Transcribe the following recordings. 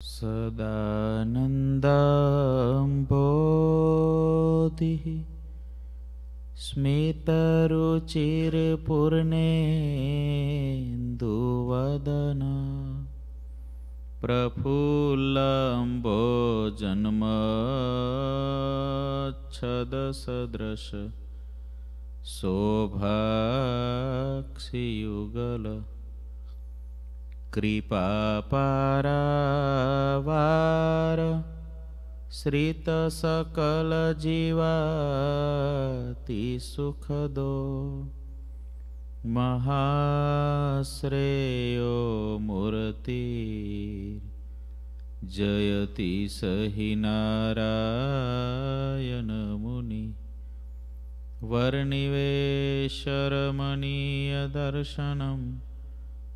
स्मितरुचिरपूर्णे स्मितरुचिरपूर्णेन्दुवदन प्रफुल्लम्बो जन्मच्छदसदृश शोभाक्षियुगल कृपापारावार श्रितसकलजीवातिसुखदो महाश्रेयो मूर्तिर् जयति स हि नारायनमुनि वर्निवेशरमणीयदर्शनम्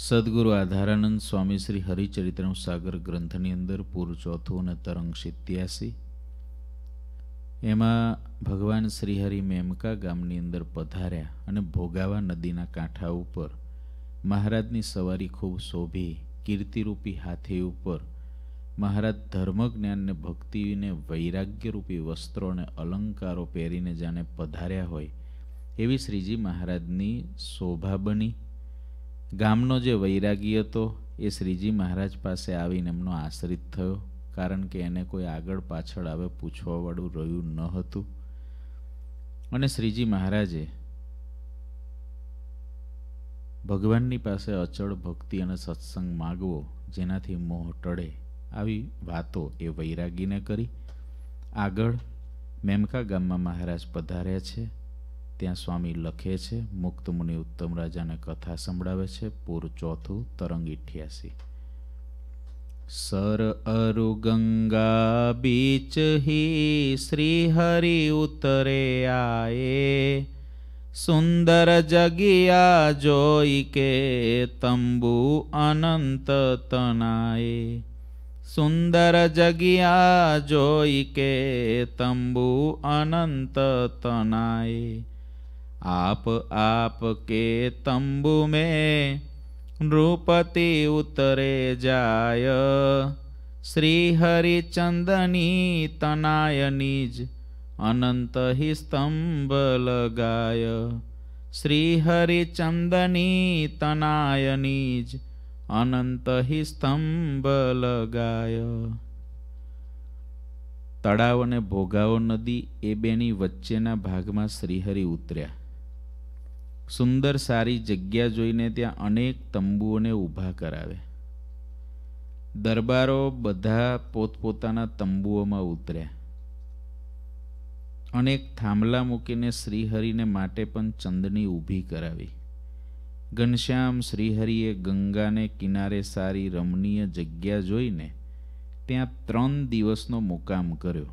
સદગુરુ આધારાનંદ સ્વામી શ્રી હરિચરિત્રમ સાગર ગ્રંથની અંદર પૂર ચોથું અને તરંગ સિત્યાસી એમાં ભગવાન શ્રીહરિ મેમકા ગામની અંદર પધાર્યા અને ભોગાવા નદીના કાંઠા ઉપર મહારાજની સવારી ખૂબ શોભી કીર્તિરૂપી હાથી ઉપર મહારાજ ધર્મ જ્ઞાનને ભક્તિને વૈરાગ્યરૂપી વસ્ત્રો અને અલંકારો પહેરીને જાણે પધાર્યા હોય એવી શ્રીજી મહારાજની શોભા બની ગામનો જે વૈરાગી હતો એ શ્રીજી મહારાજ પાસે આવીને એમનો આશ્રિત થયો કારણ કે એને કોઈ આગળ પાછળ હવે પૂછવાવાળું રહ્યું ન હતું અને શ્રીજી મહારાજે ભગવાનની પાસે અચળ ભક્તિ અને સત્સંગ માગવો જેનાથી મોહ ટળે આવી વાતો એ વૈરાગીને કરી આગળ મેમકા ગામમાં મહારાજ પધાર્યા છે ત્યાં સ્વામી લખે છે મુક્ત મુનિ ઉત્તમ રાજાને કથા સંભળાવે છે પૂર ચોથું તરંગ ઇઠ્યાસી સર અરુ ગંગા બીચ હી શ્રી હરિ ઉતરે આયે સુંદર જગ્યા જોઈ કે તંબુ અનંત તનાયે સુંદર જગ્યા જોઈ કે તંબુ અનંત તનાય आप आप के तंबू में नृपति उतरे जाय श्री हरिचंदनी तनाय निज अनंत ही स्तंभ लगाय श्री हरिचंदनी तनाय निज अनंत ही સ્તંભ લગાય તળાવ અને ભોગાવો નદી એ બેની વચ્ચેના ભાગમાં શ્રીહરિ ઉતર્યા સુંદર સારી જગ્યા જોઈને ત્યાં અનેક તંબુઓને ઊભા કરાવે દરબારો બધા પોતપોતાના તંબુઓમાં ઉતર્યા અનેક થાંભલા મૂકીને શ્રીહરિને માટે પણ ચંદની ઊભી કરાવી ઘનશ્યામ શ્રીહરિએ ગંગાને કિનારે સારી રમણીય જગ્યા જોઈને ત્યાં ત્રણ દિવસનો મુકામ કર્યો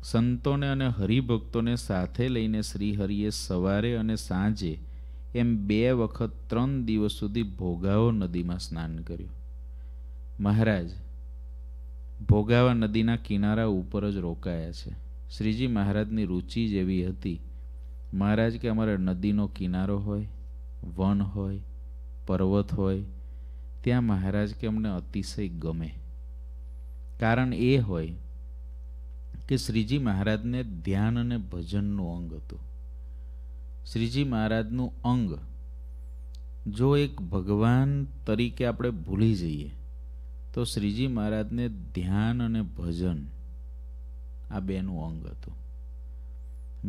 સંતોને અને હરિભક્તોને સાથે લઈને શ્રીહરિએ સવારે અને સાંજે એમ બે વખત ત્રણ દિવસ સુધી ભોગાવો નદીમાં સ્નાન કર્યું મહારાજ ભોગાવા નદીના કિનારા ઉપર જ રોકાયા છે શ્રીજી મહારાજની રુચિ જ એવી હતી મહારાજ કે અમારે નદીનો કિનારો હોય વન હોય પર્વત હોય ત્યાં મહારાજ કે અમને અતિશય ગમે કારણ એ હોય કે શ્રીજી મહારાજને ધ્યાન અને ભજનનું અંગ હતું શ્રીજી મહારાજનું અંગ જો એક ભગવાન તરીકે આપણે ભૂલી જઈએ તો શ્રીજી મહારાજને ધ્યાન અને ભજન આ બેનું અંગ હતું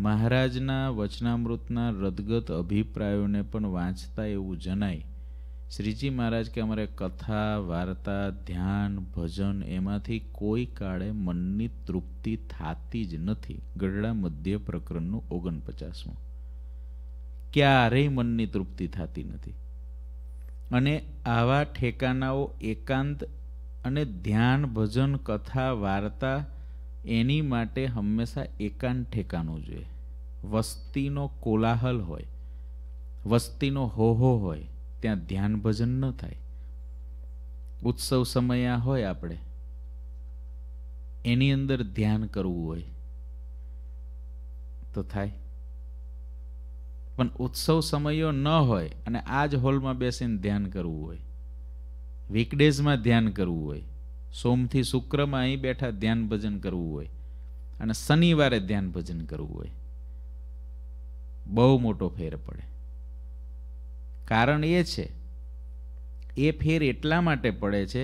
મહારાજના વચનામૃતના રદગત અભિપ્રાયોને પણ વાંચતા એવું જણાય શ્રીજી મહારાજ કે અમારે કથા વાર્તા ધ્યાન ભજન એમાંથી કોઈ કાળે મનની તૃપ્તિ થતી જ નથી ગઢડા મધ્ય પ્રકરણનું ઓગણપચાસમું ક્યારેય મનની તૃપ્તિ થતી નથી અને આવા ઠેકાનાઓ એકાંત અને ધ્યાન ભજન કથા વાર્તા એની માટે હંમેશા એકાંત ઠેકાનું જોઈએ વસ્તીનો કોલાહલ હોય વસ્તીનો હોહો હોય ત્યાં ધ્યાન ભજન ન થાય ઉત્સવ સમય આ હોય આપણે એની અંદર ધ્યાન કરવું હોય તો થાય પણ ઉત્સવ સમયો ન હોય અને આ જ હોલમાં બેસીને ધ્યાન કરવું હોય વીકડેઝમાં ધ્યાન કરવું હોય સોમથી શુક્રમાં અહીં બેઠા ધ્યાન ભજન કરવું હોય અને શનિવારે ધ્યાન ભજન કરવું હોય બહુ મોટો ફેર પડે કારણ એ છે એ ફેર એટલા માટે પડે છે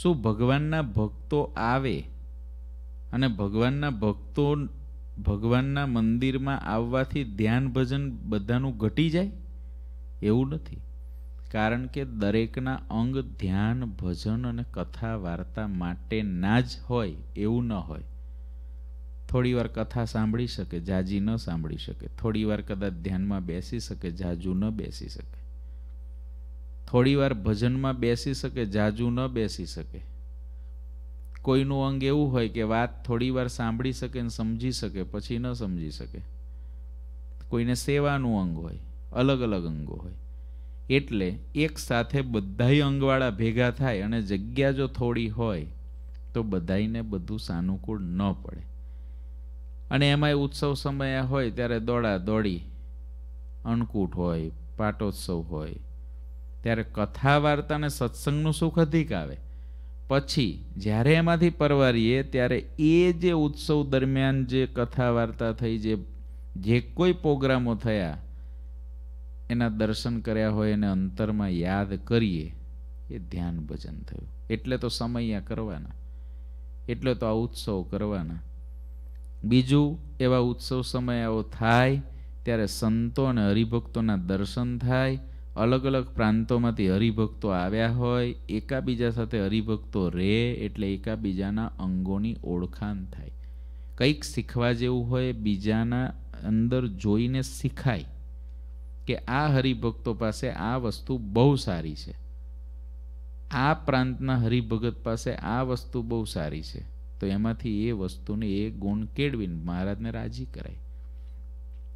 શું ભગવાનના ભક્તો આવે અને ભગવાનના ભક્તો ભગવાનના મંદિરમાં આવવાથી ધ્યાન ભજન બધાનું ઘટી જાય એવું નથી કારણ કે દરેકના અંગ ધ્યાન ભજન અને કથા વાર્તા માટે ના જ હોય એવું ન હોય થોડીવાર કથા સાંભળી શકે જાજી ન સાંભળી શકે થોડીવાર કદાચ ધ્યાનમાં બેસી શકે જાજુ ન બેસી શકે થોડીવાર ભજનમાં બેસી શકે જાજુ ન બેસી શકે કોઈનું અંગ એવું હોય કે વાત થોડી વાર સાંભળી શકે ને સમજી શકે પછી ન સમજી શકે કોઈને સેવાનું અંગ હોય અલગ અલગ અંગો હોય એટલે એક સાથે બધાય અંગવાળા ભેગા થાય અને જગ્યા જો થોડી હોય તો બધાઈને બધું સાનુકૂળ ન પડે અને એમાંય ઉત્સવ સમય હોય ત્યારે દોડા દોડી અન્નકૂટ હોય પાટોત્સવ હોય ત્યારે કથા વાર્તા અને સત્સંગનું સુખ અધિક આવે પછી જ્યારે એમાંથી પરવારીએ ત્યારે એ જે ઉત્સવ દરમિયાન જે કથા વાર્તા થઈ જે જે કોઈ પ્રોગ્રામો થયા એના દર્શન કર્યા હોય એને અંતરમાં યાદ કરીએ એ ધ્યાન ભજન થયું એટલે તો સમયા કરવાના એટલે તો આ ઉત્સવ કરવાના બીજું એવા ઉત્સવ સમયાઓ થાય ત્યારે સંતો અને હરિભક્તોના દર્શન થાય અલગ અલગ પ્રાંતોમાંથી હરિભક્તો આવ્યા હોય એકાબીજા સાથે હરિભક્તો રહે એટલે એકાબીજાના અંગોની ઓળખાણ થાય કંઈક શીખવા જેવું હોય બીજાના અંદર જોઈને શીખાય કે આ હરિભક્તો પાસે આ વસ્તુ બહુ સારી છે આ પ્રાંતના હરિભગત પાસે આ વસ્તુ બહુ સારી છે તો એમાંથી એ વસ્તુને એ ગુણ કેળવીને મહારાજને રાજી કરાય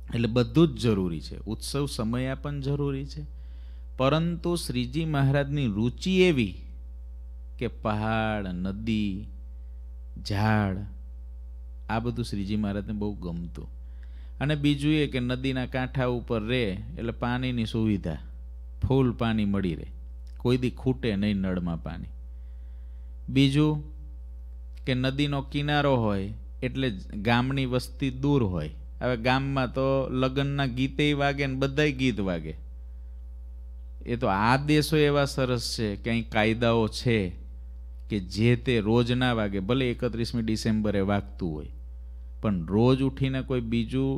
એટલે બધું જ જરૂરી છે ઉત્સવ સમયા પણ જરૂરી છે પરંતુ શ્રીજી મહારાજની રુચિ એવી કે પહાડ નદી ઝાડ આ બધું શ્રીજી મહારાજને બહુ ગમતું અને બીજું એ કે નદીના કાંઠા ઉપર રહે એટલે પાણીની સુવિધા ફૂલ પાણી મળી રહે કોઈ દી ખૂટે નહીં નળમાં પાણી બીજું કે નદીનો કિનારો હોય એટલે ગામની વસ્તી દૂર હોય હવે ગામમાં તો લગ્નના ગીતે વાગે ને બધાય ગીત વાગે એ તો આ દેશો એવા સરસ છે કે અહીં કાયદાઓ છે કે જે તે રોજ ના વાગે ભલે એકત્રીસમી ડિસેમ્બરે વાગતું હોય પણ રોજ ઉઠીને કોઈ બીજું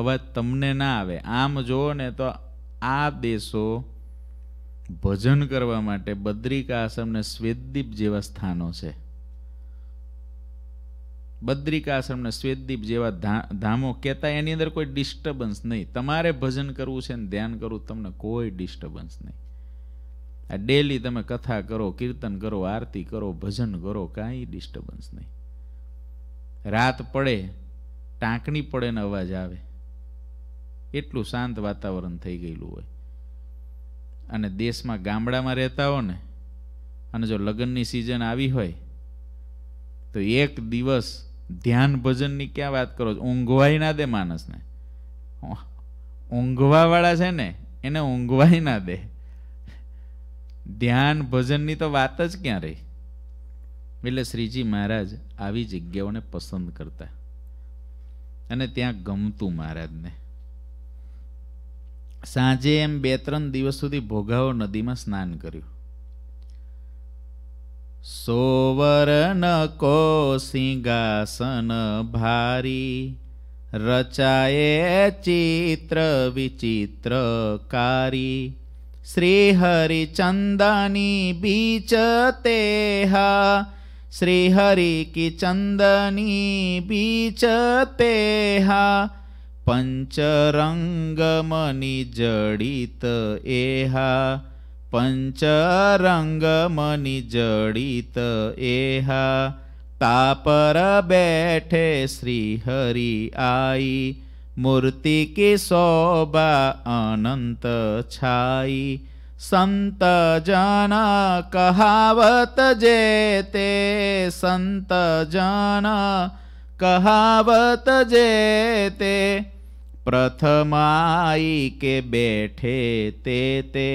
અવાજ તમને ના આવે આમ જુઓ ને તો આ દેશો ભજન કરવા માટે બદ્રિકા આશ્રમને શ્વેતદીપ જેવા સ્થાનો છે બદ્રિકાશ્રમ ને શ્વેતદીપ જેવા ધામો કહેતા એની અંદર કોઈ ડિસ્ટર્બન્સ નહીં તમારે ભજન કરવું છે ને ધ્યાન કરવું તમને કોઈ ડિસ્ટર્બન્સ નહીં આ ડેલી તમે કથા કરો કીર્તન કરો આરતી કરો ભજન કરો કાંઈ ડિસ્ટર્બન્સ નહીં રાત પડે ટાંકણી પડે ને અવાજ આવે એટલું શાંત વાતાવરણ થઈ ગયેલું હોય અને દેશમાં ગામડામાં રહેતા હો ને અને જો લગ્નની સિઝન આવી હોય તો એક દિવસ ધ્યાન ભજનની ક્યાં વાત કરો છો ઊંઘવાય ના દે માણસને ઊંઘવાવાળા છે ને એને ઊંઘવાય ના દે ધ્યાન ભજનની તો વાત જ ક્યાં રહી એટલે શ્રીજી મહારાજ આવી જગ્યાઓને પસંદ કરતા અને ત્યાં ગમતું મહારાજને સાંજે એમ બે ત્રણ દિવસ સુધી ભોગાવો નદીમાં સ્નાન કર્યું સોવરન કો સિંહાસન ભારી રચાયે ચિત્ર વિચિત્રકારી શ્રી હરિચંદની બીચ તેહા શ્રી હરિ કી ચંદની બીચ તેહા પંચરંગમની જડિત એહા પંચરંગમની જડિત એહા તાપર બેઠે શ્રી હરિ આઈ મૂર્તિ કી શોભા અનંત છાઈ સંત જન કહાવત જે તે સંત જન કહાવત જે તે પ્રથમાઈ કે બેઠે તે તે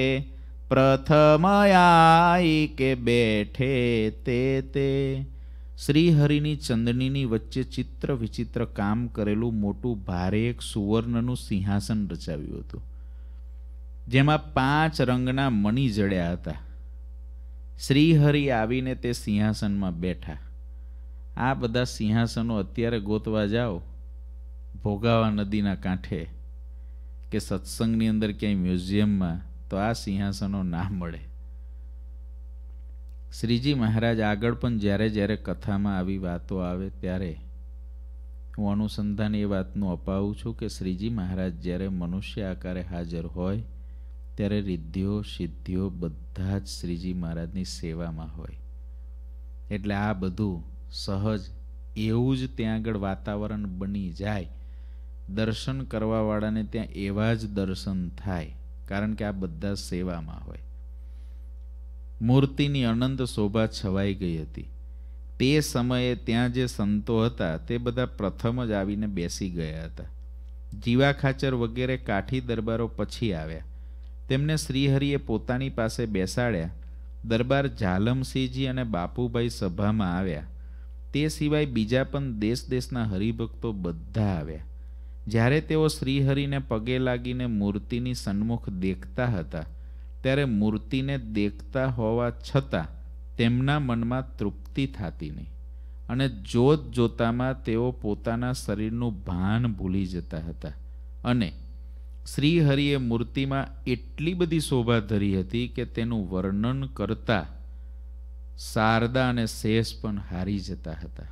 પ્રથમ કે બેઠે તે તે શ્રીહરિની ચંદનીની વચ્ચે ચિત્ર વિચિત્ર કામ કરેલું મોટું ભારે એક સુવર્ણનું સિંહાસન રચાવ્યું હતું જેમાં પાંચ રંગના મણી જડ્યા હતા શ્રીહરિ આવીને તે સિંહાસનમાં બેઠા આ બધા સિંહાસનો અત્યારે ગોતવા જાઓ ભોગાવા નદીના કાંઠે કે સત્સંગની અંદર ક્યાંય મ્યુઝિયમમાં તો આ સિંહાસનો ના મળે શ્રીજી મહારાજ આગળ પણ જ્યારે જ્યારે કથામાં આવી વાતો આવે ત્યારે હું અનુસંધાન એ વાતનું અપાવું છું કે શ્રીજી મહારાજ જ્યારે મનુષ્ય આકારે હાજર હોય ત્યારે રિદ્ધિઓ સિદ્ધિઓ બધા જ શ્રીજી મહારાજની સેવામાં હોય એટલે આ બધું સહજ એવું જ ત્યાં આગળ વાતાવરણ બની જાય દર્શન કરવાવાળાને ત્યાં એવા જ દર્શન થાય કારણ કે આ બધા સેવામાં હોય મૂર્તિની અનંત શોભા છવાઈ ગઈ હતી તે સમયે ત્યાં જે સંતો હતા તે બધા પ્રથમ જ આવીને બેસી ગયા હતા જીવા ખાચર વગેરે કાઠી દરબારો પછી આવ્યા તેમને શ્રીહરિએ પોતાની પાસે બેસાડ્યા દરબાર ઝાલમસિંહજી અને બાપુભાઈ સભામાં આવ્યા તે સિવાય બીજા પણ દેશ દેશના હરિભક્તો બધા આવ્યા જ્યારે તેઓ શ્રીહરિને પગે લાગીને મૂર્તિની સન્મુખ દેખતા હતા ત્યારે મૂર્તિને દેખતા હોવા છતાં તેમના મનમાં તૃપ્તિ થતી નહીં અને જોત જોતામાં તેઓ પોતાના શરીરનું ભાન ભૂલી જતા હતા અને શ્રીહરિએ મૂર્તિમાં એટલી બધી શોભા ધરી હતી કે તેનું વર્ણન કરતા શારદા અને શેષ પણ હારી જતા હતા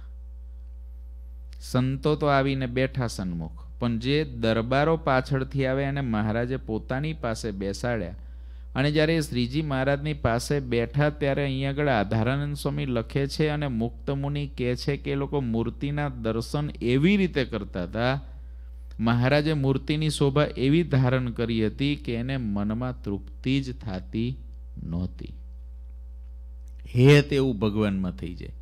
સંતો તો આવીને બેઠા સન્મુખ પણ જે દરબારો પાછળથી આવે અને મહારાજે પોતાની પાસે બેસાડ્યા અને જ્યારે એ શ્રીજી મહારાજની પાસે બેઠા ત્યારે અહીંયા આગળ આધારાનંદ સ્વામી લખે છે અને મુક્ત મુનિ કહે છે કે એ લોકો મૂર્તિના દર્શન એવી રીતે કરતા હતા મહારાજે મૂર્તિની શોભા એવી ધારણ કરી હતી કે એને મનમાં તૃપ્તિ જ થતી નહોતી હેત એવું ભગવાનમાં થઈ જાય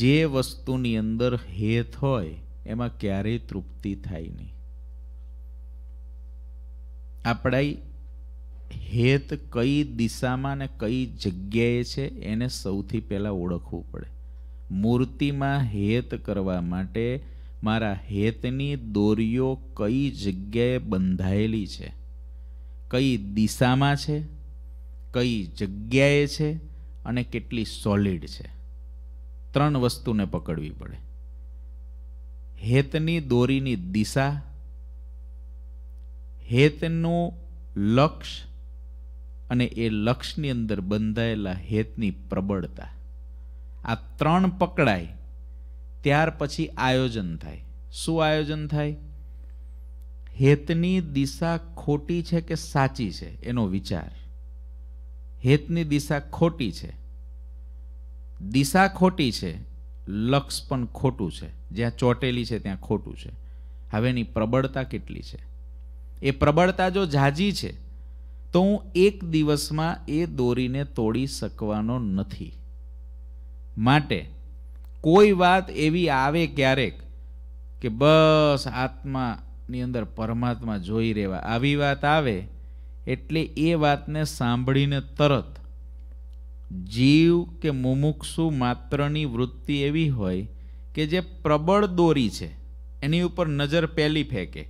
જે વસ્તુની અંદર હેત હોય એમાં ક્યારેય તૃપ્તિ થાય નહીં આપણા હેત કઈ દિશામાં ને કઈ જગ્યાએ છે એને સૌથી પહેલાં ઓળખવું પડે મૂર્તિમાં હેત કરવા માટે મારા હેતની દોરીઓ કઈ જગ્યાએ બંધાયેલી છે કઈ દિશામાં છે કઈ જગ્યાએ છે અને કેટલી સોલિડ છે ત્રણ વસ્તુને પકડવી પડે હેતની દોરીની દિશા હેતનું લક્ષ અને એ લક્ષની અંદર બંધાયેલા હેતની પ્રબળતા આ ત્રણ પકડાય ત્યાર પછી આયોજન થાય શું આયોજન થાય હેતની દિશા ખોટી છે કે સાચી છે એનો વિચાર હેતની દિશા ખોટી છે દિશા ખોટી છે લક્ષ પણ ખોટું છે જ્યાં ચોટેલી છે ત્યાં ખોટું છે હવેની પ્રબળતા કેટલી છે એ પ્રબળતા જો ઝાઝી છે તો હું એક દિવસમાં એ દોરીને તોડી શકવાનો નથી માટે કોઈ વાત એવી આવે ક્યારેક કે બસ આત્માની અંદર પરમાત્મા જોઈ રહેવા આવી વાત આવે એટલે એ વાતને સાંભળીને તરત જીવ કે મુમુક્ષુ માત્રની વૃત્તિ એવી હોય કે જે પ્રબળ દોરી છે એની ઉપર નજર પહેલી ફેંકે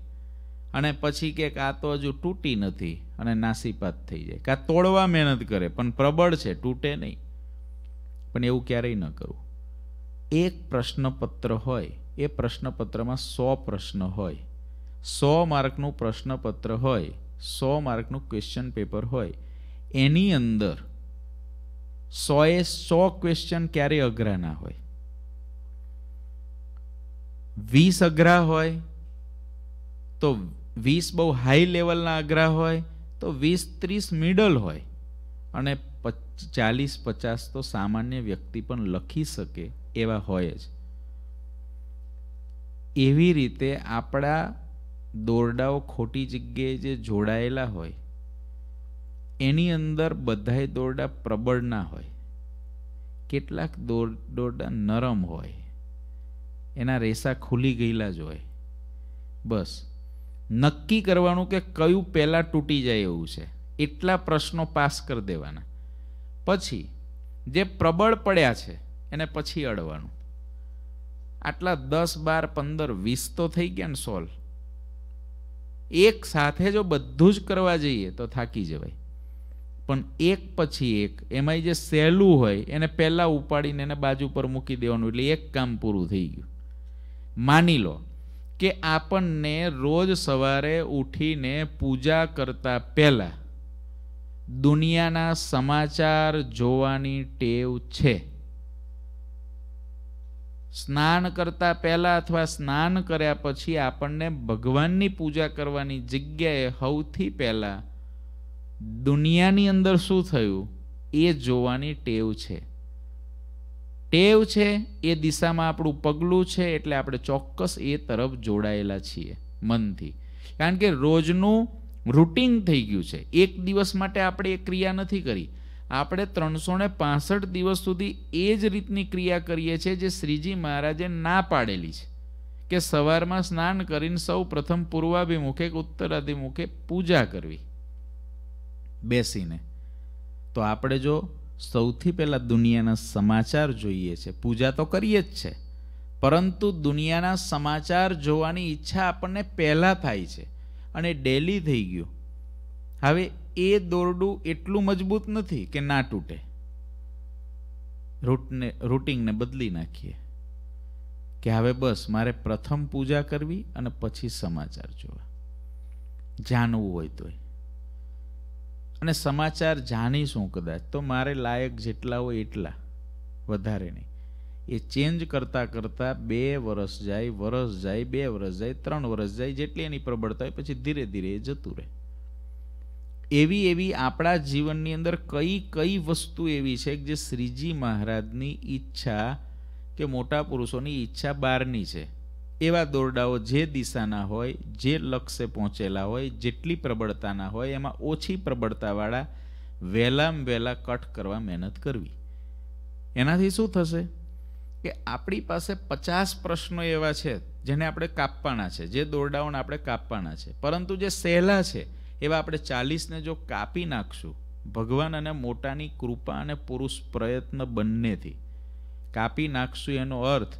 અને પછી કે આ તો હજુ તૂટી નથી અને નાસીપાત થઈ જાય કાં તોડવા મહેનત કરે પણ પ્રબળ છે તૂટે નહીં પણ એવું ક્યારેય ન કરવું એક પ્રશ્નપત્ર હોય એ પ્રશ્નપત્રમાં સો પ્રશ્ન હોય સો માર્કનું પ્રશ્નપત્ર હોય સો માર્કનું ક્વેશ્ચન પેપર હોય એની અંદર સોએ સો ક્વેશ્ચન ક્યારેય અઘરા ના હોય વીસ અઘરા હોય તો વીસ બહુ હાઈ લેવલના અઘરા હોય તો વીસ ત્રીસ મિડલ હોય અને ચાલીસ પચાસ તો સામાન્ય વ્યક્તિ પણ લખી શકે એવા હોય જ એવી રીતે આપણા દોરડાઓ ખોટી જગ્યાએ જે જોડાયેલા હોય એની અંદર બધાય દોરડા પ્રબળ ના હોય કેટલાક દોર દોરડા નરમ હોય એના રેસા ખુલી ગયેલા જ હોય બસ નક્કી કરવાનું કે કયું પહેલાં તૂટી જાય એવું છે એટલા પ્રશ્નો પાસ કરી દેવાના પછી જે પ્રબળ પડ્યા છે એને પછી અડવાનું આટલા દસ બાર પંદર વીસ તો થઈ ગયા ને સોલ્વ એક સાથે જો બધું જ કરવા જઈએ તો થાકી જવાય પણ એક પછી એક એમાં જે સહેલું હોય એને પહેલાં ઉપાડીને એને બાજુ પર મૂકી દેવાનું એટલે એક કામ પૂરું થઈ ગયું માની લો કે આપણને રોજ સવારે ઉઠીને પૂજા કરતા પહેલાં દુનિયાના સમાચાર જોવાની ટેવ છે સ્નાન કરતા પહેલાં અથવા સ્નાન કર્યા પછી આપણને ભગવાનની પૂજા કરવાની જગ્યાએ સૌથી પહેલાં દુનિયાની અંદર શું થયું એ જોવાની ટેવ છે ટેવ છે એ દિશામાં આપણું પગલું છે એટલે આપણે ચોક્કસ એ તરફ જોડાયેલા છીએ મનથી કારણ કે રોજનું રૂટિન થઈ ગયું છે એક દિવસ માટે આપણે એ ક્રિયા નથી કરી આપણે ત્રણસો ને પાસઠ દિવસ સુધી એ જ રીતની ક્રિયા કરીએ છીએ જે શ્રીજી મહારાજે ના પાડેલી છે કે સવારમાં સ્નાન કરીને સૌ પ્રથમ પૂર્વાભિમુખે કે ઉત્તરાભિમુખે પૂજા કરવી બેસીને તો આપણે જો સૌથી પહેલાં દુનિયાના સમાચાર જોઈએ છે પૂજા તો કરીએ જ છે પરંતુ દુનિયાના સમાચાર જોવાની ઈચ્છા આપણને પહેલાં થાય છે અને ડેલી થઈ ગયું હવે એ દોરડું એટલું મજબૂત નથી કે ના તૂટે રૂટને રૂટિંગને બદલી નાખીએ કે હવે બસ મારે પ્રથમ પૂજા કરવી અને પછી સમાચાર જોવા જાણવું હોય તોય અને સમાચાર જાણીશું કદાચ તો મારે લાયક જેટલા હોય એટલા વધારે નહીં એ ચેન્જ કરતાં કરતાં બે વરસ જાય વરસ જાય બે વરસ જાય ત્રણ વરસ જાય જેટલી એની પ્રબળતા હોય પછી ધીરે ધીરે એ જતું રહે એવી એવી આપણા જીવનની અંદર કઈ કઈ વસ્તુ એવી છે કે જે શ્રીજી મહારાજની ઈચ્છા કે મોટા પુરુષોની ઈચ્છા બહારની છે એવા દોરડાઓ જે દિશાના હોય જે લક્ષ્ય પહોંચેલા હોય જેટલી પ્રબળતાના હોય એમાં ઓછી પ્રબળતાવાળા વહેલામાં વહેલા કટ કરવા મહેનત કરવી એનાથી શું થશે કે આપણી પાસે પચાસ પ્રશ્નો એવા છે જેને આપણે કાપવાના છે જે દોરડાઓને આપણે કાપવાના છે પરંતુ જે સહેલા છે એવા આપણે ચાલીસને જો કાપી નાખશું ભગવાન અને મોટાની કૃપા અને પુરુષ પ્રયત્ન બંનેથી કાપી નાખશું એનો અર્થ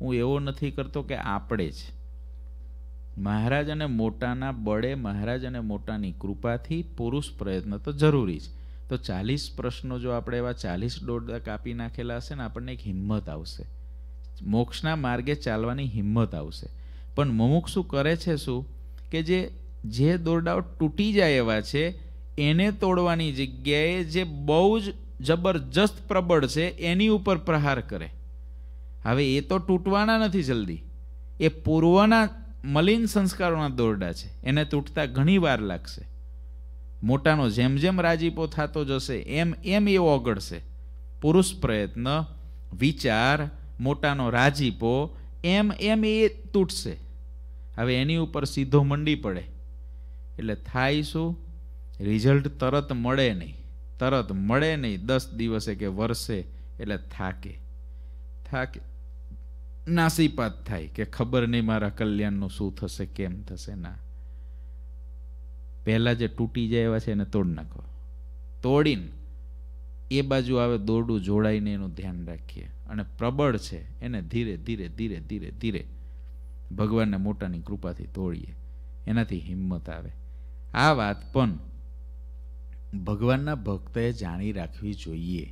હું એવો નથી કરતો કે આપણે જ મહારાજ અને મોટાના બળે મહારાજ અને મોટાની કૃપાથી પુરુષ પ્રયત્ન તો જરૂરી જ તો ચાલીસ પ્રશ્નો જો આપણે એવા ચાલીસ દોઢ કાપી નાખેલા હશે ને આપણને એક હિંમત આવશે મોક્ષના માર્ગે ચાલવાની હિંમત આવશે પણ શું કરે છે શું કે જે જે દોરડાઓ તૂટી જાય એવા છે એને તોડવાની જગ્યાએ જે બહુ જ જબરજસ્ત પ્રબળ છે એની ઉપર પ્રહાર કરે હવે એ તો તૂટવાના નથી જલ્દી એ પૂર્વના મલિન સંસ્કારોના દોરડા છે એને તૂટતા ઘણી વાર લાગશે મોટાનો જેમ જેમ રાજીપો થતો જશે એમ એમ એ ઓગળશે પુરુષ પ્રયત્ન વિચાર મોટાનો રાજીપો એમ એમ એ તૂટશે હવે એની ઉપર સીધો મંડી પડે એટલે થાય શું રિઝલ્ટ તરત મળે નહીં તરત મળે નહીં દસ દિવસે કે વર્ષે એટલે થાકે થાકે નાસીપાત થાય કે ખબર નહીં મારા કલ્યાણનું શું થશે કેમ થશે ના પહેલાં જે તૂટી જાય એવા છે એને તોડી નાખો તોડીને એ બાજુ આવે દોરડું જોડાઈને એનું ધ્યાન રાખીએ અને પ્રબળ છે એને ધીરે ધીરે ધીરે ધીરે ધીરે ભગવાનને મોટાની કૃપાથી તોડીએ એનાથી હિંમત આવે આ વાત પણ ભગવાનના ભક્તએ જાણી રાખવી જોઈએ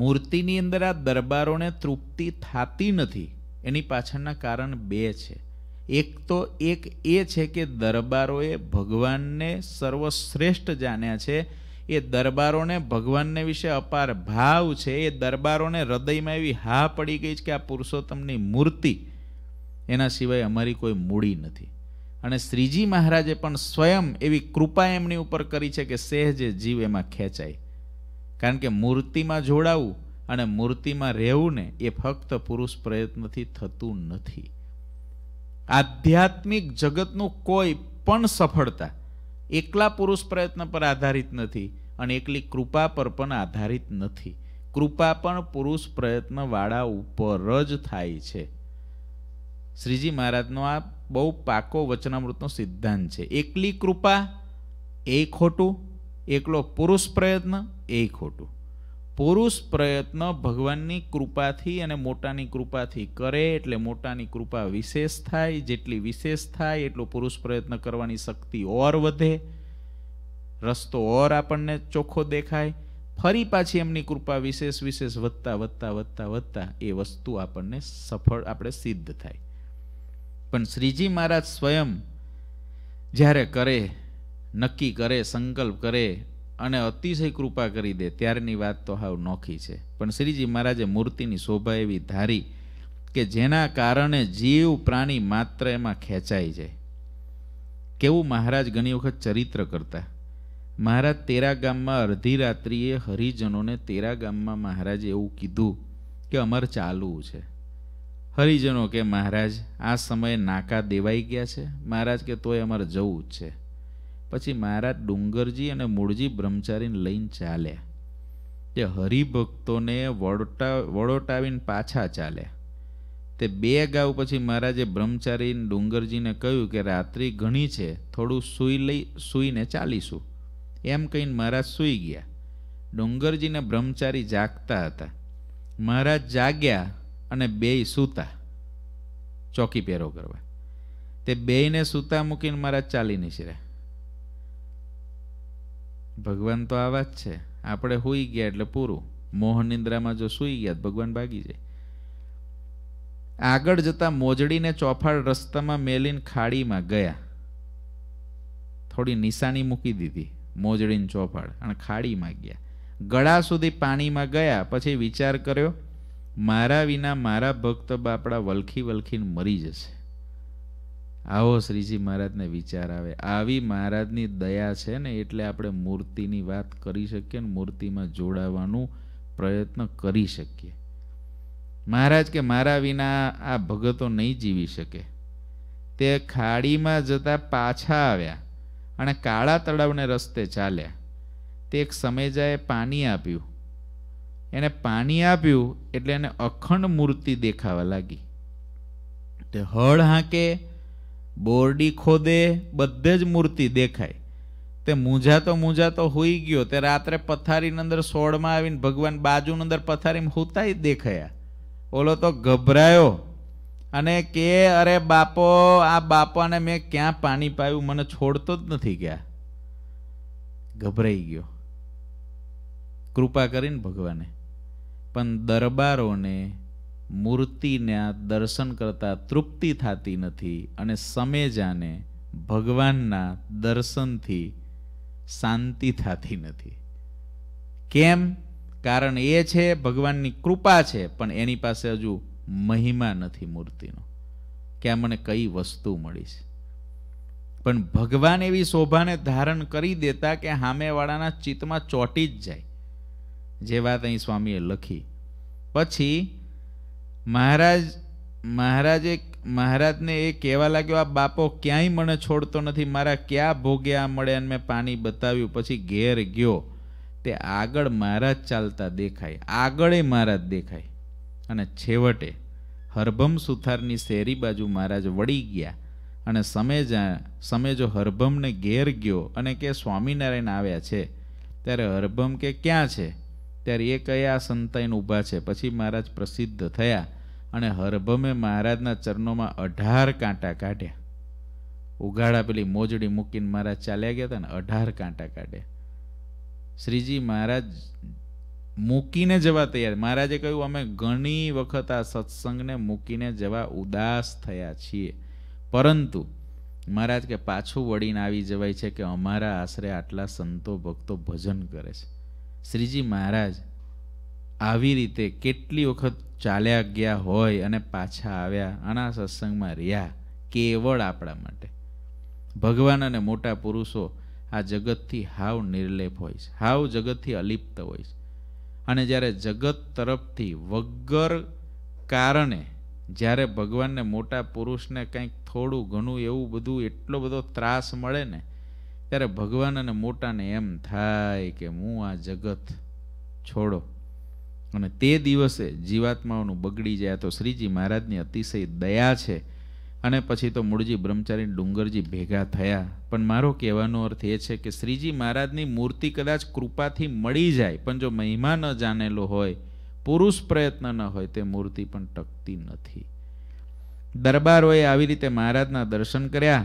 મૂર્તિની અંદર આ દરબારોને તૃપ્તિ થતી નથી એની પાછળના કારણ બે છે એક તો એક એ છે કે દરબારોએ ભગવાનને સર્વશ્રેષ્ઠ જાણ્યા છે એ દરબારોને ભગવાનને વિશે અપાર ભાવ છે એ દરબારોને હૃદયમાં એવી હા પડી ગઈ છે કે આ પુરુષોત્તમની મૂર્તિ એના સિવાય અમારી કોઈ મૂડી નથી અને શ્રીજી મહારાજે પણ સ્વયં એવી કૃપા એમની ઉપર કરી છે કે સહેજે જીવ એમાં ખેંચાય કારણ કે મૂર્તિમાં જોડાવું અને મૂર્તિમાં રહેવું ને એ ફક્ત પુરુષ પ્રયત્નથી થતું નથી આધ્યાત્મિક જગતનું કોઈ પણ સફળતા એકલા પુરુષ પ્રયત્ન પર આધારિત નથી અને એકલી કૃપા પર પણ આધારિત નથી કૃપા પણ પુરુષ પ્રયત્નવાળા ઉપર જ થાય છે શ્રીજી મહારાજનો આ બહુ પાકો વચનામૃતનો સિદ્ધાંત છે એકલી કૃપા એ ખોટું એકલો પુરુષ પ્રયત્ન એ ખોટું પુરુષ પ્રયત્ન ભગવાનની કૃપાથી અને મોટાની કૃપાથી કરે એટલે મોટાની કૃપા વિશેષ થાય જેટલી વિશેષ થાય એટલો પુરુષ પ્રયત્ન કરવાની શક્તિ ઓર વધે રસ્તો ઓર આપણને ચોખ્ખો દેખાય ફરી પાછી એમની કૃપા વિશેષ વિશેષ વધતા વધતા વધતા વધતા એ વસ્તુ આપણને સફળ આપણે સિદ્ધ થાય પણ શ્રીજી મહારાજ સ્વયં જ્યારે કરે નક્કી કરે સંકલ્પ કરે અને અતિશય કૃપા કરી દે ત્યારની વાત તો હાવ નોખી છે પણ શ્રીજી મહારાજે મૂર્તિની શોભા એવી ધારી કે જેના કારણે જીવ પ્રાણી માત્ર એમાં ખેંચાઈ જાય કેવું મહારાજ ઘણી વખત ચરિત્ર કરતા મહારાજ તેરા ગામમાં અડધી રાત્રિએ હરિજનોને તેરા ગામમાં મહારાજે એવું કીધું કે અમાર ચાલવું છે હરિજનો કે મહારાજ આ સમયે નાકા દેવાઈ ગયા છે મહારાજ કે તોય અમારે જવું જ છે પછી મહારાજ ડુંગરજી અને મૂળજી બ્રહ્મચારીને લઈને ચાલ્યા તે હરિભક્તોને વડોટા વડોટાવીને પાછા ચાલ્યા તે બે ગાઉ પછી મહારાજે બ્રહ્મચારી ડુંગરજીને કહ્યું કે રાત્રિ ઘણી છે થોડું સૂઈ લઈ સૂઈને ચાલીશું એમ કહીને મહારાજ સૂઈ ગયા ડુંગરજીને બ્રહ્મચારી જાગતા હતા મહારાજ જાગ્યા અને બેય સૂતા ચોકી પહેરો કરવા તે બેયને સૂતા મૂકીને મહારાજ ચાલી નીકળ્યા ભગવાન તો આવા જ છે આપણે હોઈ ગયા એટલે પૂરું મોહ નિંદ્રામાં જો સૂઈ ગયા ભગવાન ભાગી જાય આગળ જતા મોજડીને ચોફાળ રસ્તામાં મેલીને ખાડીમાં ગયા થોડી નિશાની મૂકી દીધી મોજડીને ચોફાળ અને ખાડીમાં ગયા ગળા સુધી પાણીમાં ગયા પછી વિચાર કર્યો મારા વિના મારા ભક્ત બાપડા વલખી વલખીને મરી જશે આવો શ્રીજી મહારાજને વિચાર આવે આવી મહારાજની દયા છે ને એટલે આપણે મૂર્તિની વાત કરી શકીએ ને મૂર્તિમાં જોડાવાનું પ્રયત્ન કરી શકીએ મહારાજ કે મારા વિના આ ભગતો નહીં જીવી શકે તે ખાડીમાં જતા પાછા આવ્યા અને કાળા તળાવને રસ્તે ચાલ્યા તે એક સમેજાએ પાણી આપ્યું એને પાણી આપ્યું એટલે એને અખંડ મૂર્તિ દેખાવા લાગી તે હળ હાંકે બોરડી ખોદે બધે જ મૂર્તિ દેખાય તે મૂંઝાતો મૂંઝાતો હોઈ ગયો તે રાત્રે પથારીની અંદર સોળમાં આવીને ભગવાન બાજુની અંદર પથારીમાં હોતાય દેખાયા ઓલો તો ગભરાયો અને કે અરે બાપો આ બાપાને મેં ક્યાં પાણી પાયું મને છોડતો જ નથી ગયા ગભરાઈ ગયો કૃપા કરીને ભગવાને પણ દરબારોને મૂર્તિના દર્શન કરતાં તૃપ્તિ થતી નથી અને સમેજાને ભગવાનના દર્શનથી શાંતિ થતી નથી કેમ કારણ એ છે ભગવાનની કૃપા છે પણ એની પાસે હજુ મહિમા નથી મૂર્તિનો કે આ મને કઈ વસ્તુ મળી છે પણ ભગવાન એવી શોભાને ધારણ કરી દેતા કે સામેવાળાના ચિત્તમાં ચોંટી જ જાય જે વાત અહીં સ્વામીએ લખી પછી મહારાજ મહારાજે મહારાજને એ કહેવા લાગ્યો આ બાપો ક્યાંય મને છોડતો નથી મારા ક્યાં ભોગે આ મળે અને મેં પાણી બતાવ્યું પછી ઘેર ગયો તે આગળ મહારાજ ચાલતા દેખાય આગળે મહારાજ દેખાય અને છેવટે હરભમ સુથારની શેરી બાજુ મહારાજ વળી ગયા અને સમે જા સમે જો હરભમને ઘેર ગયો અને કે સ્વામિનારાયણ આવ્યા છે ત્યારે હરભમ કે ક્યાં છે ત્યારે એ કયા સંતાઈન ઊભા છે પછી મહારાજ પ્રસિદ્ધ થયા અને હરભમે મહારાજના ચરણોમાં અઢાર કાંટા કાઢ્યા ઉઘાડા પેલી મોજડી મૂકીને મહારાજ ચાલ્યા ગયા હતા ને અઢાર કાંટા કાઢ્યા શ્રીજી મહારાજ મૂકીને જવા તૈયાર મહારાજે કહ્યું અમે ઘણી વખત આ સત્સંગને મૂકીને જવા ઉદાસ થયા છીએ પરંતુ મહારાજ કે પાછું વળીને આવી જવાય છે કે અમારા આશરે આટલા સંતો ભક્તો ભજન કરે છે શ્રીજી મહારાજ આવી રીતે કેટલી વખત ચાલ્યા ગયા હોય અને પાછા આવ્યા આના સત્સંગમાં રહ્યા કેવળ આપણા માટે ભગવાન અને મોટા પુરુષો આ જગતથી હાવ નિર્લેપ હોય છે હાવ જગતથી અલિપ્ત હોય છે અને જ્યારે જગત તરફથી વગર કારણે જ્યારે ભગવાનને મોટા પુરુષને કંઈક થોડું ઘણું એવું બધું એટલો બધો ત્રાસ મળે ને ત્યારે ભગવાન અને મોટાને એમ થાય કે હું આ જગત છોડો અને તે દિવસે જીવાત્માઓનું બગડી જાય તો શ્રીજી મહારાજની અતિશય દયા છે અને પછી તો મૂળજી બ્રહ્મચારી ડુંગરજી ભેગા થયા પણ મારો કહેવાનો અર્થ એ છે કે શ્રીજી મહારાજની મૂર્તિ કદાચ કૃપાથી મળી જાય પણ જો મહિમા ન જાણેલો હોય પુરુષ પ્રયત્ન ન હોય તે મૂર્તિ પણ ટકતી નથી દરબારોએ આવી રીતે મહારાજના દર્શન કર્યા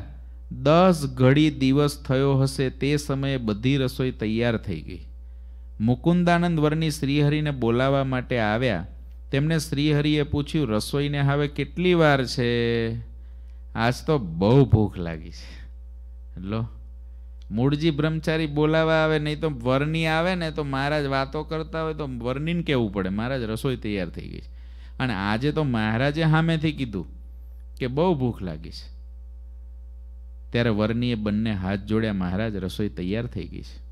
દસ ઘડી દિવસ થયો હશે તે સમયે બધી રસોઈ તૈયાર થઈ ગઈ મુકુંદાનંદ વરની શ્રીહરિને બોલાવવા માટે આવ્યા તેમને શ્રીહરિએ પૂછ્યું રસોઈને હવે કેટલી વાર છે આજ તો બહુ ભૂખ લાગી છે લો મૂળજી બ્રહ્મચારી બોલાવવા આવે નહીં તો વરની આવે ને તો મહારાજ વાતો કરતા હોય તો વરનીને કહેવું પડે મહારાજ રસોઈ તૈયાર થઈ ગઈ છે અને આજે તો મહારાજે સામેથી કીધું કે બહુ ભૂખ લાગી છે ત્યારે વરનીએ બંને હાથ જોડ્યા મહારાજ રસોઈ તૈયાર થઈ ગઈ છે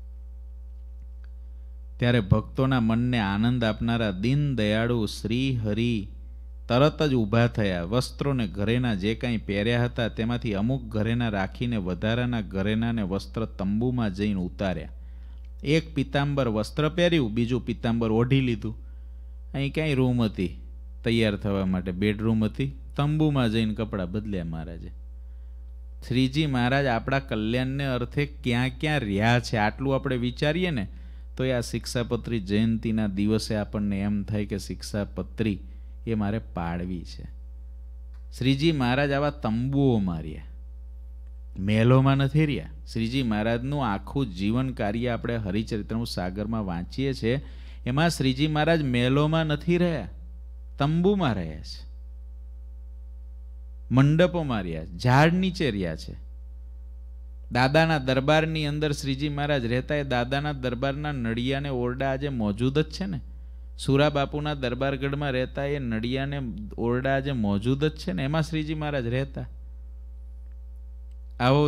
ત્યારે ભક્તોના મનને આનંદ આપનારા દિન દયાળુ શ્રી હરિ તરત જ ઊભા થયા વસ્ત્રોને ઘરેના જે કાંઈ પહેર્યા હતા તેમાંથી અમુક ઘરેના રાખીને વધારાના ઘરેનાને વસ્ત્ર તંબુમાં જઈને ઉતાર્યા એક પિત્તાંબર વસ્ત્ર પહેર્યું બીજું પિત્તાંબર ઓઢી લીધું અહીં ક્યાંય રૂમ હતી તૈયાર થવા માટે બેડરૂમ હતી તંબુમાં જઈને કપડાં બદલ્યા મહારાજે શ્રીજી મહારાજ આપણા કલ્યાણને અર્થે ક્યાં ક્યાં રહ્યા છે આટલું આપણે વિચારીએ ને તો એ આ શિક્ષાપત્રી જયંતિના દિવસે આપણને એમ થાય કે શિક્ષાપત્રી એ મારે પાડવી છે શ્રીજી મહારાજ આવા તંબુઓ માર્યા મહેલોમાં નથી રહ્યા શ્રીજી મહારાજનું આખું જીવન કાર્ય આપણે હરિચરિત્રનું સાગરમાં વાંચીએ છીએ એમાં શ્રીજી મહારાજ મહેલોમાં નથી રહ્યા તંબુમાં રહ્યા છે મંડપોમાં રહ્યા ઝાડ નીચે રહ્યા છે દાદાના દરબારની અંદર શ્રીજી મહારાજ રહેતા એ દાદાના દરબારના નડિયાને ઓરડા આજે મોજૂદ જ છે ને સુરાબાપુના દરબારગઢમાં રહેતા એ નડિયાને ઓરડા આજે મોજૂદ જ છે ને એમાં શ્રીજી મહારાજ રહેતા આવો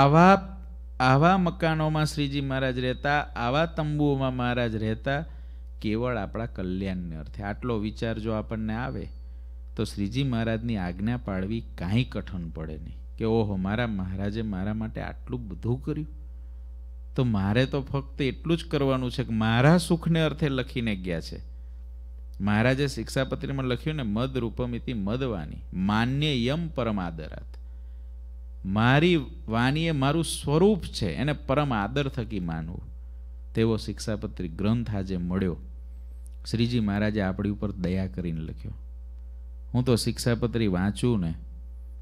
આવા આવા મકાનોમાં શ્રીજી મહારાજ રહેતા આવા તંબુઓમાં મહારાજ રહેતા કેવળ આપણા કલ્યાણને અર્થે આટલો વિચાર જો આપણને આવે તો શ્રીજી મહારાજની આજ્ઞા પાળવી કાંઈ કઠન પડે નહીં કે ઓહો મારા મહારાજે મારા માટે આટલું બધું કર્યું તો મારે તો ફક્ત એટલું જ કરવાનું છે કે મારા સુખને અર્થે લખીને ગયા છે મહારાજે શિક્ષાપત્રીમાં લખ્યું ને મદ રૂપમિતિ મદ વાણી માન્ય યમ પરમ આદરાત મારી વાણી એ મારું સ્વરૂપ છે એને પરમ આદર થકી માનવું તેવો શિક્ષાપત્રી ગ્રંથ આજે મળ્યો શ્રીજી મહારાજે આપણી ઉપર દયા કરીને લખ્યો હું તો શિક્ષાપત્રી વાંચું ને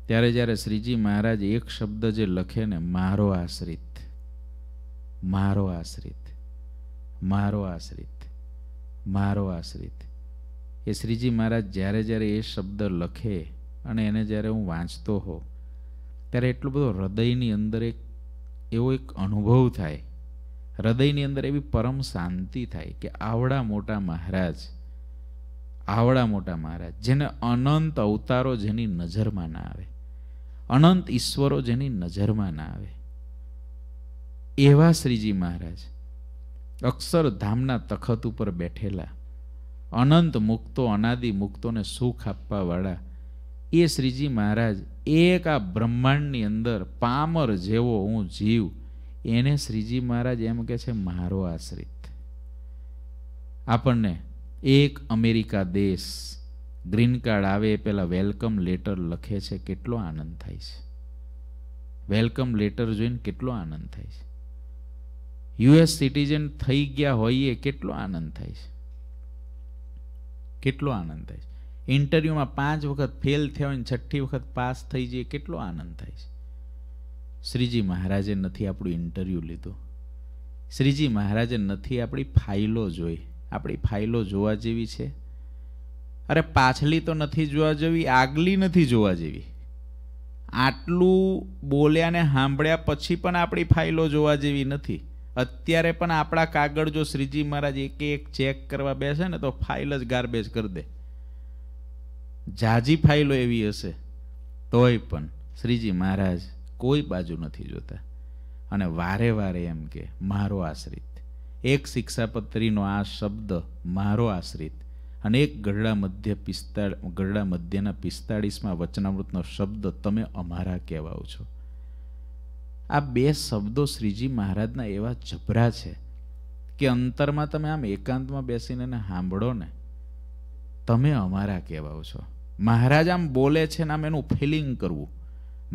ત્યારે જ્યારે શ્રીજી મહારાજ એક શબ્દ જે લખે ને મારો આશ્રિત મારો આશ્રિત મારો આશ્રિત મારો આશ્રિત એ શ્રીજી મહારાજ જ્યારે જ્યારે એ શબ્દ લખે અને એને જ્યારે હું વાંચતો હો ત્યારે એટલો બધો હૃદયની અંદર એક એવો એક અનુભવ થાય હૃદયની અંદર એવી પરમ શાંતિ થાય કે આવડા મોટા મહારાજ આવડા મોટા મહારાજ જેને અનંત અવતારો જેની નજરમાં ના આવે અનંત ઈશ્વરો જેની નજરમાં ના આવે એવા શ્રીજી મહારાજ અક્ષરધામના તખત ઉપર બેઠેલા અનંત મુક્તો અનાદિ મુક્તોને સુખ આપવાવાળા એ શ્રીજી મહારાજ એક આ બ્રહ્માંડની અંદર પામર જેવો હું જીવ એને શ્રીજી મહારાજ એમ કે છે મારો આશ્રિત આપણને એક અમેરિકા દેશ ગ્રીન કાર્ડ આવે એ પહેલાં વેલકમ લેટર લખે છે કેટલો આનંદ થાય છે વેલકમ લેટર જોઈને કેટલો આનંદ થાય છે યુએસ સિટીઝન થઈ ગયા હોઈએ કેટલો આનંદ થાય છે કેટલો આનંદ થાય છે ઇન્ટરવ્યૂમાં પાંચ વખત ફેલ થયા હોય છઠ્ઠી વખત પાસ થઈ જઈએ કેટલો આનંદ થાય છે શ્રીજી મહારાજે નથી આપણું ઇન્ટરવ્યૂ લીધું શ્રીજી મહારાજે નથી આપણી ફાઇલો જોઈ આપણી ફાઇલો જોવા જેવી છે અરે પાછલી તો નથી જોવા જેવી આગલી નથી જોવા જેવી આટલું બોલ્યા ને સાંભળ્યા પછી પણ આપણી ફાઇલો જોવા જેવી નથી અત્યારે પણ આપણા કાગળ જો શ્રીજી મહારાજ એક એક ચેક કરવા બેસે ને તો ફાઇલ જ ગાર્બેજ કરી દે ઝાઝી ફાઇલો એવી હશે તોય પણ શ્રીજી મહારાજ કોઈ બાજુ નથી જોતા અને વારે વારે એમ કે મારો આશ્રિત એક શિક્ષાપત્રીનો આ શબ્દ મારો આશ્રિત અને એક ગઢડા મધ્ય પિસ્તાળ ગઢડા મધ્યના પિસ્તાળીસમાં વચનામૃતનો શબ્દ તમે અમારા કહેવાઓ છો આ બે શબ્દો શ્રીજી મહારાજના એવા જબરા છે કે અંતરમાં તમે આમ એકાંતમાં બેસીને સાંભળો ને તમે અમારા કહેવાઓ છો મહારાજ આમ બોલે છે ને આમ એનું ફિલિંગ કરવું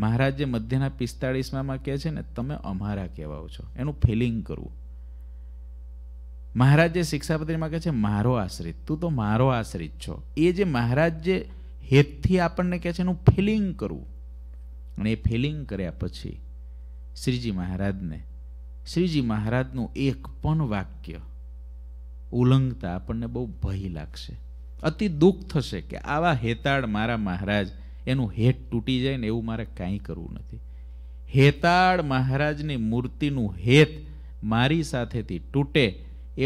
મહારાજ જે મધ્યના પિસ્તાળીસમાં કહે છે ને તમે અમારા કહેવાઓ છો એનું ફિલિંગ કરવું મહારાજ જે શિક્ષાપત્રીમાં કહે છે મારો આશ્રિત તું તો મારો આશ્રિત છો એ જે મહારાજ જે હેતથી આપણને કહે છે એનું ફિલિંગ કરવું અને એ ફિલિંગ કર્યા પછી શ્રીજી મહારાજને શ્રીજી મહારાજનું એક પણ વાક્ય ઉલ્લંઘતા આપણને બહુ ભય લાગશે અતિ દુઃખ થશે કે આવા હેતાળ મારા મહારાજ એનું હેત તૂટી જાય ને એવું મારે કાંઈ કરવું નથી હેતાળ મહારાજની મૂર્તિનું હેત મારી સાથેથી તૂટે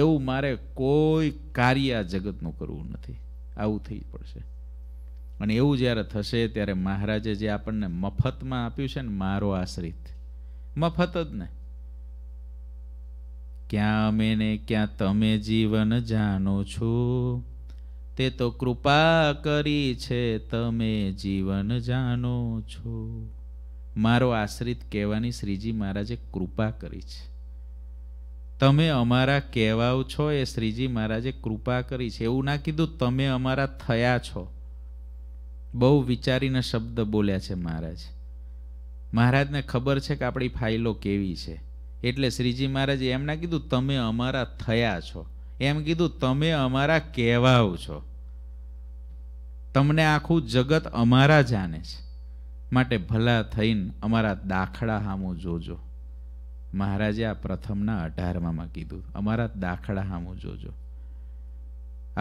એવું મારે કોઈ કાર્ય આ જગતનું કરવું નથી આવું થઈ પડશે અને એવું જ્યારે થશે ત્યારે મહારાજે જે આપણને મફતમાં આપ્યું છે ને મારો આશ્રિત મફત જ ને ક્યાં અમે ને ક્યાં તમે જીવન જાણો છો તે તો કૃપા કરી છે તમે જીવન જાણો છો મારો આશ્રિત કહેવાની શ્રીજી મહારાજે કૃપા કરી છે તમે અમારા કહેવાઓ છો એ શ્રીજી મહારાજે કૃપા કરી છે એવું ના કીધું તમે અમારા થયા છો બહુ વિચારીને શબ્દ બોલ્યા છે મહારાજ મહારાજને ખબર છે કે આપણી ફાઇલો કેવી છે એટલે શ્રીજી મહારાજે એમ ના કીધું તમે અમારા થયા છો એમ કીધું તમે અમારા કહેવાઓ છો તમને આખું જગત અમારા જાણે છે માટે ભલા થઈને અમારા દાખલા સામું જોજો મહારાજે આ પ્રથમના અઢારમાં કીધું અમારા દાખલા હામું જોજો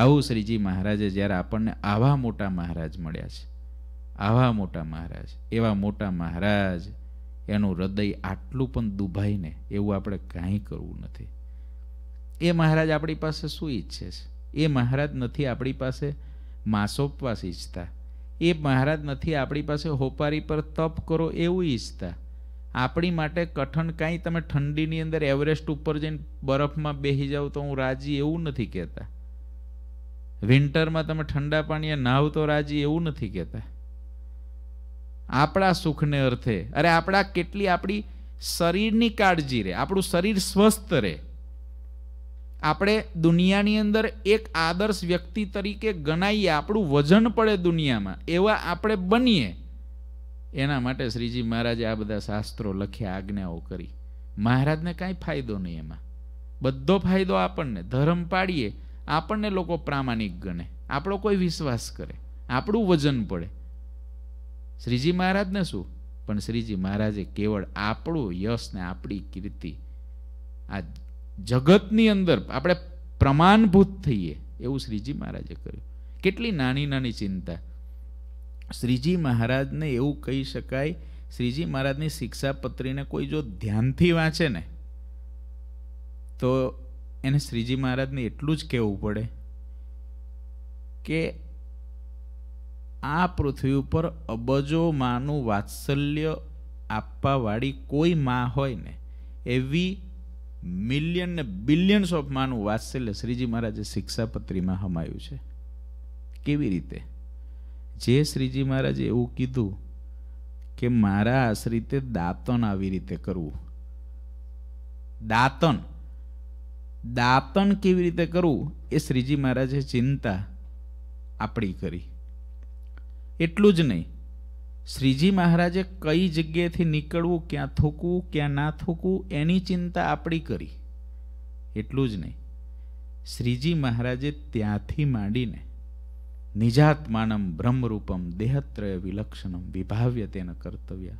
આવું શ્રીજી મહારાજે જ્યારે આપણને આવા મોટા મહારાજ મળ્યા છે આવા મોટા મહારાજ એવા મોટા મહારાજ એનું હૃદય આટલું પણ દુભાઈને એવું આપણે કાંઈ કરવું નથી એ મહારાજ આપણી પાસે શું ઈચ્છે છે એ મહારાજ નથી આપણી પાસે માસોપવાસ ઈચ્છતા એ મહારાજ નથી આપણી પાસે હોપારી પર તપ કરો એવું ઈચ્છતા આપણી માટે કઠણ કાંઈ તમે ઠંડીની અંદર એવરેસ્ટ ઉપર જઈને બરફમાં બેસી જાઓ તો હું રાજી એવું નથી કહેતા વિન્ટરમાં તમે ઠંડા પાણીએ નાહો તો રાજી એવું નથી કહેતા આપણા સુખને અર્થે અરે આપણા કેટલી આપણી શરીરની કાળજી રહે આપણું શરીર સ્વસ્થ રહે આપણે દુનિયાની અંદર એક આદર્શ વ્યક્તિ તરીકે ગણાઈએ આપણું વજન પડે દુનિયામાં એવા આપણે બનીએ એના માટે શ્રીજી મહારાજે આ બધા શાસ્ત્રો લખ્યા આજ્ઞાઓ કરી મહારાજને કાંઈ ફાયદો નહીં એમાં બધો ફાયદો આપણને ધર્મ પાડીએ આપણને લોકો પ્રામાણિક ગણે આપણો કોઈ વિશ્વાસ કરે આપણું વજન પડે શ્રીજી મહારાજને શું પણ શ્રીજી મહારાજે કેવળ આપણું યશ ને આપણી કીર્તિ આ જગતની અંદર આપણે પ્રમાણભૂત થઈએ એવું શ્રીજી મહારાજે કર્યું કેટલી નાની નાની ચિંતા શ્રીજી મહારાજને એવું કહી શકાય શ્રીજી મહારાજની શિક્ષાપત્રીને કોઈ જો ધ્યાનથી વાંચે ને તો એને શ્રીજી મહારાજને એટલું જ કહેવું પડે કે આ પૃથ્વી ઉપર અબજો માનું વાત્સલ્ય આપવાવાળી કોઈ માં હોય ને એવી મિલિયન ને બિલિયન્સ ઓફ માનું વાત્સલ્ય શ્રીજી મહારાજે શિક્ષાપત્રીમાં હમાયું છે કેવી રીતે જે શ્રીજી મહારાજે એવું કીધું કે મારા આશ્રિતે દાતન આવી રીતે કરવું દાતન દાતન કેવી રીતે કરવું એ શ્રીજી મહારાજે ચિંતા આપણી કરી એટલું જ નહીં શ્રીજી મહારાજે કઈ જગ્યાએથી નીકળવું ક્યાં થૂકવું ક્યાં ના થૂકવું એની ચિંતા આપણી કરી એટલું જ નહીં શ્રીજી મહારાજે ત્યાંથી માંડીને નિજાત્માનમ બ્રહ્મરૂપમ દેહત્રય વિલક્ષણમ વિભાવ્ય તેના કર્તવ્ય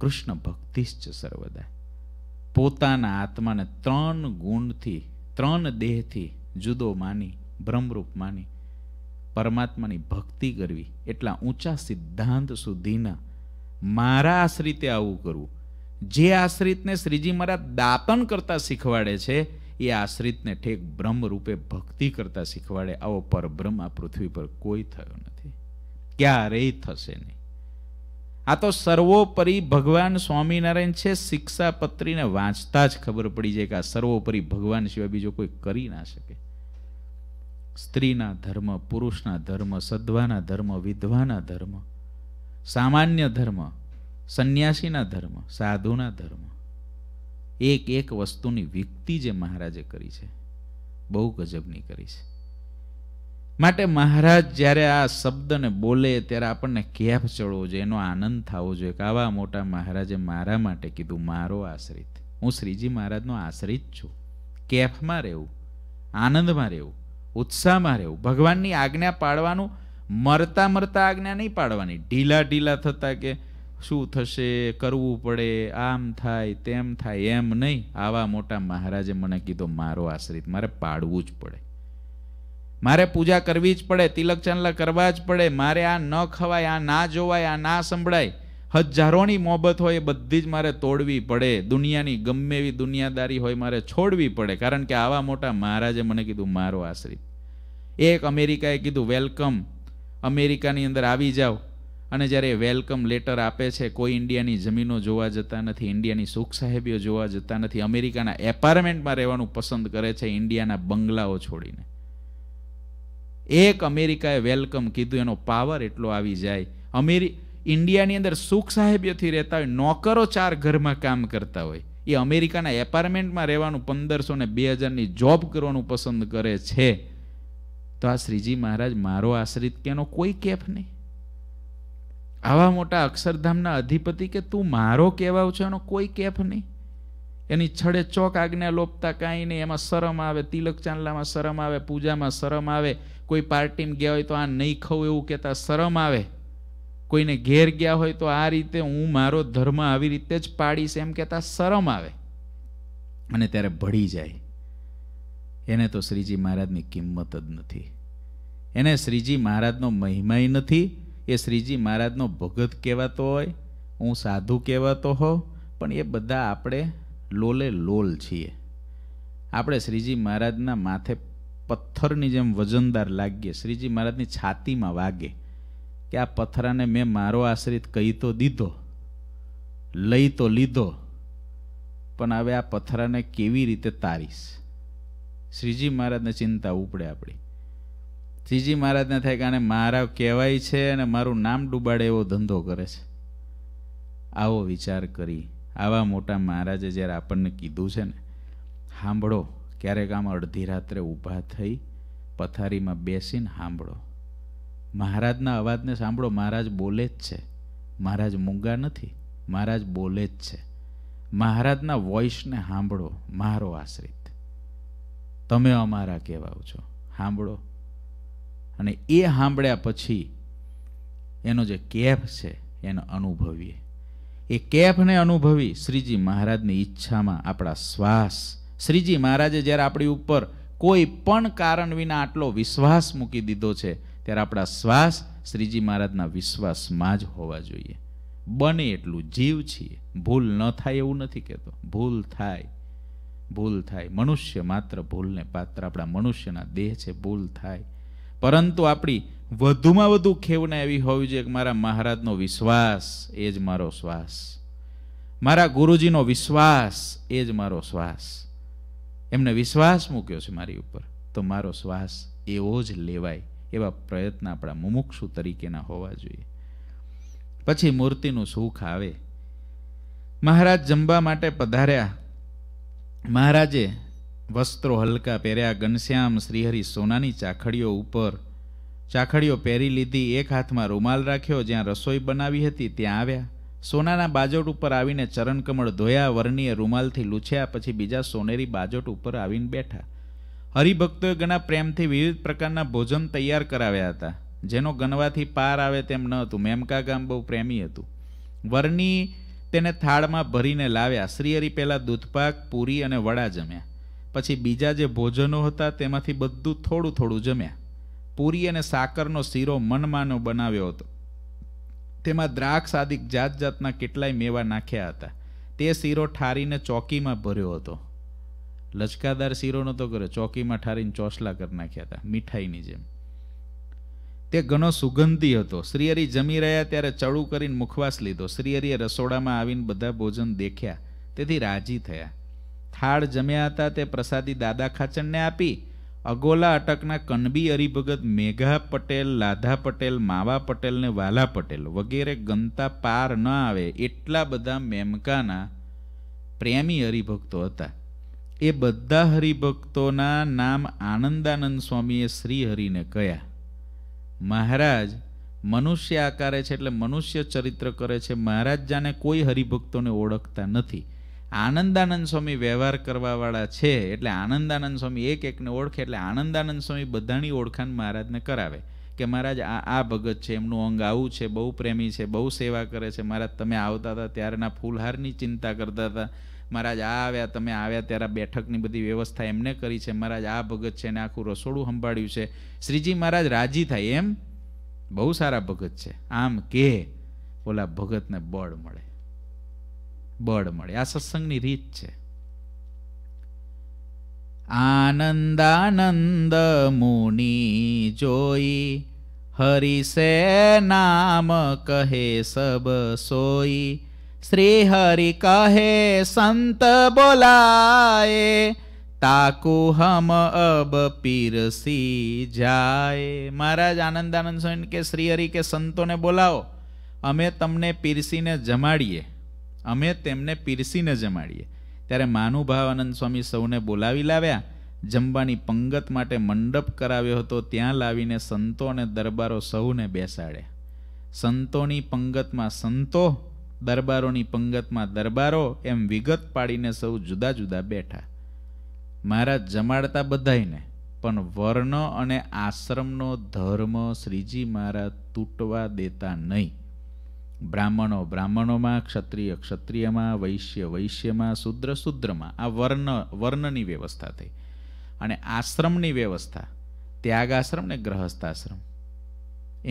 કૃષ્ણ ભક્તિશ્ચ સર્વદા પોતાના આત્માને ત્રણ ગુણથી ત્રણ દેહથી જુદો માની બ્રહ્મરૂપ માની પરમાત્માની ભક્તિ કરવી એટલા ઊંચા સિદ્ધાંત સુધીના મારા આશ્રિતે આવું કરવું જે આશ્રિતને શ્રીજી મારા દાતન કરતાં શીખવાડે છે એ આશ્રિતને ઠેક બ્રહ્મ ભક્તિ કરતા શીખવાડે આવો પરબ્રહ્મ આ પૃથ્વી પર કોઈ થયો નથી ક્યારેય થશે નહીં આ તો સર્વોપરી ભગવાન સ્વામિનારાયણ છે શિક્ષાપત્રીને વાંચતા જ ખબર પડી જાય કે આ સર્વોપરી ભગવાન સિવાય બીજો કોઈ કરી ના શકે સ્ત્રીના ધર્મ પુરુષના ધર્મ સદ્વાના ધર્મ વિધવાના ધર્મ સામાન્ય ધર્મ સંન્યાસીના ધર્મ સાધુના ધર્મ એક એક વસ્તુની વિકતિ જે મહારાજે કરી છે બહુ ગજબની કરી છે માટે મહારાજ જ્યારે આ શબ્દને બોલે ત્યારે આપણને કેફ ચડવો જોઈએ એનો આનંદ થવો જોઈએ કે આવા મોટા મહારાજે મારા માટે કીધું મારો આશ્રિત હું શ્રીજી મહારાજનો આશ્રિત છું કેફમાં રહેવું આનંદમાં રહેવું ઉત્સાહમાં રહેવું ભગવાનની આજ્ઞા પાડવાનું મરતા મરતા આજ્ઞા નહીં પાડવાની ઢીલા ઢીલા થતા કે શું થશે કરવું પડે આમ થાય તેમ થાય એમ નહીં આવા મોટા મહારાજે મને કીધો મારો આશ્રિત મારે પાડવું જ પડે મારે પૂજા કરવી જ પડે તિલક ચાંદલા કરવા જ પડે મારે આ ન ખવાય આ ના જોવાય આ ના સંભળાય હજારોની મોહબત હોય એ બધી જ મારે તોડવી પડે દુનિયાની ગમે એવી દુનિયાદારી હોય મારે છોડવી પડે કારણ કે આવા મોટા મહારાજે મને કીધું મારો આશ્રિત એક અમેરિકાએ કીધું વેલકમ અમેરિકાની અંદર આવી જાઓ અને જ્યારે વેલકમ લેટર આપે છે કોઈ ઇન્ડિયાની જમીનો જોવા જતા નથી ઇન્ડિયાની સુખ સાહેબીઓ જોવા જતા નથી અમેરિકાના એપાર્ટમેન્ટમાં રહેવાનું પસંદ કરે છે ઇન્ડિયાના બંગલાઓ છોડીને એક અમેરિકાએ વેલકમ કીધું એનો પાવર એટલો આવી જાય અમેરિ ઇન્ડિયાની અંદર સુખ સાહેબીઓથી રહેતા હોય નોકરો ચાર ઘરમાં કામ કરતા હોય એ અમેરિકાના એપાર્ટમેન્ટમાં રહેવાનું પંદરસો ને બે હજારની જોબ કરવાનું પસંદ કરે છે તો આ શ્રીજી મહારાજ મારો આશ્રિત કેનો કોઈ કેફ નહીં આવા મોટા અક્ષરધામના અધિપતિ કે તું મારો કહેવાવ છે એનો કોઈ કેફ નહીં એની છડે ચોક આજ્ઞા લોપતા કાંઈ નહીં એમાં શરમ આવે તિલક ચાંદલામાં શરમ આવે પૂજામાં શરમ આવે કોઈ પાર્ટીમાં ગયા હોય તો આ નહીં ખવું એવું કહેતા શરમ આવે કોઈને ઘેર ગયા હોય તો આ રીતે હું મારો ધર્મ આવી રીતે જ પાડીશ એમ કહેતા શરમ આવે અને ત્યારે ભળી જાય એને તો શ્રીજી મહારાજની કિંમત જ નથી એને શ્રીજી મહારાજનો મહિમાય નથી એ શ્રીજી મહારાજનો ભગત કહેવાતો હોય હું સાધુ કહેવાતો હોઉં પણ એ બધા આપણે લોલે લોલ છીએ આપણે શ્રીજી મહારાજના માથે પથ્થરની જેમ વજનદાર લાગીએ શ્રીજી મહારાજની છાતીમાં વાગે કે આ પથરાને મેં મારો આશ્રિત કહી તો દીધો લઈ તો લીધો પણ હવે આ પથરાને કેવી રીતે તારીશ શ્રીજી મહારાજને ચિંતા ઉપડે આપણી શ્રીજી મહારાજને થાય કે આને મારા કહેવાય છે અને મારું નામ ડૂબાડે એવો ધંધો કરે છે આવો વિચાર કરી આવા મોટા મહારાજે જ્યારે આપણને કીધું છે ને સાંભળો ક્યારેક આમ અડધી રાત્રે ઊભા થઈ પથારીમાં બેસીને સાંભળો મહારાજના અવાજને સાંભળો મહારાજ બોલે જ છે મહારાજ મૂંગા નથી મહારાજ બોલે જ છે મહારાજના વોઇસને સાંભળો મારો આશ્રિત તમે અમારા કહેવાવ છો સાંભળો અને એ સાંભળ્યા પછી એનો જે કેફ છે એને અનુભવીએ એ કેફને અનુભવી શ્રીજી મહારાજની ઈચ્છામાં આપણા શ્વાસ શ્રીજી મહારાજે જ્યારે આપણી ઉપર કોઈ પણ કારણ વિના આટલો વિશ્વાસ મૂકી દીધો છે ત્યારે આપણા શ્વાસ શ્રીજી મહારાજના વિશ્વાસમાં જ હોવા જોઈએ બને એટલું જીવ છીએ ભૂલ ન થાય એવું નથી કહેતો ભૂલ થાય ભૂલ થાય મનુષ્ય માત્ર ભૂલને પાત્ર આપણા મનુષ્યના દેહ છે ભૂલ થાય પરંતુ આપણી વધુમાં વધુ ખેવના એવી હોવી જોઈએ કે મારા મહારાજનો વિશ્વાસ એ જ મારો શ્વાસ મારા ગુરુજીનો વિશ્વાસ એ જ મારો શ્વાસ એમને વિશ્વાસ મૂક્યો છે મારી ઉપર તો મારો શ્વાસ એવો જ લેવાય એવા પ્રયત્ન આપણા મુમુક્ષુ તરીકેના હોવા જોઈએ પછી મૂર્તિનું સુખ આવે મહારાજ જમવા માટે પધાર્યા મહારાજે વસ્ત્રો હલકા પહેર્યા ઘનશ્યામ શ્રીહરિ સોનાની ચાખડીઓ ઉપર ચાખડીઓ પહેરી લીધી એક હાથમાં રૂમાલ રાખ્યો જ્યાં રસોઈ બનાવી હતી ત્યાં આવ્યા સોનાના બાજોટ ઉપર આવીને ચરણકમળ ધોયા વર્ણીએ રૂમાલથી લૂછ્યા પછી બીજા સોનેરી બાજોટ ઉપર આવીને બેઠા હરિભક્તોએ ઘણા પ્રેમથી વિવિધ પ્રકારના ભોજન તૈયાર કરાવ્યા હતા જેનો ગણવાથી પાર આવે તેમ ન હતું મેમકા ગામ બહુ પ્રેમી હતું વર્ણી તેને થાળમાં ભરીને લાવ્યા શ્રીહરિ પહેલાં દૂધપાક પૂરી અને વડા જમ્યા પછી બીજા જે ભોજનો હતા તેમાંથી બધું થોડું થોડું જમ્યા પૂરી અને સાકરનો શીરો મનમાનો બનાવ્યો હતો તેમાં દ્રાક્ષ આદિક જાત જાતના કેટલાય મેવા નાખ્યા હતા તે શીરો ઠારીને ચોકીમાં ભર્યો હતો લચકાદાર શીરો નહોતો કર્યો ચોકીમાં ઠારીને ચોસલા કરી નાખ્યા હતા મીઠાઈની જેમ તે ઘણો સુગંધી હતો શ્રીહરિ જમી રહ્યા ત્યારે ચડું કરીને મુખવાસ લીધો શ્રીહરિએ રસોડામાં આવીને બધા ભોજન દેખ્યા તેથી રાજી થયા થાળ જમ્યા હતા તે પ્રસાદી દાદા ખાચણને આપી અગોલા અટકના કનબી હરિભગત મેઘા પટેલ લાધા પટેલ માવા પટેલ ને વાલા પટેલ વગેરે ગમતા પાર ન આવે એટલા બધા મેમકાના પ્રેમી હરિભક્તો હતા એ બધા હરિભક્તોના નામ આનંદાનંદ સ્વામીએ શ્રી હરિને કહ્યા મહારાજ મનુષ્ય આકારે છે એટલે મનુષ્ય ચરિત્ર કરે છે મહારાજ જાને કોઈ હરિભક્તોને ઓળખતા નથી આનંદાનંદ સ્વામી વ્યવહાર કરવાવાળા છે એટલે આનંદાનંદ સ્વામી એક એકને ઓળખે એટલે આનંદાનંદ સ્વામી બધાની ઓળખાણ મહારાજને કરાવે કે મહારાજ આ આ ભગત છે એમનું અંગ આવું છે બહુ પ્રેમી છે બહુ સેવા કરે છે મહારાજ તમે આવતા હતા ત્યારેના ફૂલહારની ચિંતા કરતા હતા મહારાજ આ આવ્યા તમે આવ્યા ત્યારે બેઠકની બધી વ્યવસ્થા એમને કરી છે મહારાજ આ ભગત છે એને આખું રસોડું સંભાળ્યું છે શ્રીજી મહારાજ રાજી થાય એમ બહુ સારા ભગત છે આમ કે ઓલા ભગતને બળ મળે બળ મળે આ સત્સંગની રીત છે આનંદાનંદ મુનિ જોઈ હરિસે નામ કહે સબ સોઈ શ્રી હરિ કહે સંત બોલાય તાકુ હમ અબ પીરસી જાય મહારાજ આનંદાનંદ સ્વામી કે શ્રી હરિ કે સંતોને બોલાવો અમે તમને પીરસીને જમાડીએ અમે તેમને પીરસીને જમાડીએ ત્યારે માનુભાવાનંદ સ્વામી સૌને બોલાવી લાવ્યા જમવાની પંગત માટે મંડપ કરાવ્યો હતો ત્યાં લાવીને સંતો અને દરબારો સૌને બેસાડ્યા સંતોની પંગતમાં સંતો દરબારોની પંગતમાં દરબારો એમ વિગત પાડીને સૌ જુદા જુદા બેઠા મારા જમાડતા બધાઈને પણ વર્ણ અને આશ્રમનો ધર્મ શ્રીજી મારા તૂટવા દેતા નહીં બ્રાહ્મણો બ્રાહ્મણોમાં ક્ષત્રિય ક્ષત્રિયમાં વૈશ્ય વૈશ્યમાં શુદ્ર શુદ્રમાં આ વર્ણ વર્ણની વ્યવસ્થા થઈ અને આશ્રમની વ્યવસ્થા ત્યાગાશ્રમ ને ગ્રહસ્થાશ્રમ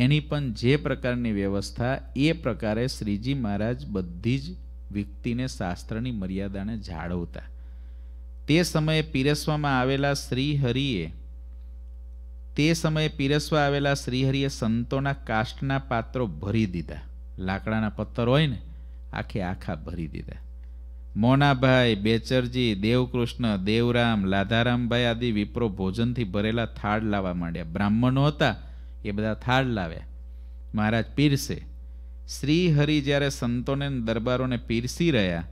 એની પણ જે પ્રકારની વ્યવસ્થા એ પ્રકારે શ્રીજી મહારાજ બધી જ વ્યક્તિને શાસ્ત્રની મર્યાદાને જાળવતા તે સમયે પીરસવામાં આવેલા શ્રીહરિએ તે સમયે પીરસવા આવેલા શ્રીહરિએ સંતોના કાષ્ટના પાત્રો ભરી દીધા લાકડાના પથ્થર હોય ને આખે આખા ભરી દીધા મોનાભાઈ બેચરજી દેવકૃષ્ણ દેવરામ લાધારામભાઈ આદિ વિપ્રો ભોજનથી ભરેલા થાળ લાવવા માંડ્યા બ્રાહ્મણો હતા એ બધા થાળ લાવ્યા મહારાજ પીરસે શ્રી હરિ જ્યારે સંતોને દરબારોને પીરસી રહ્યા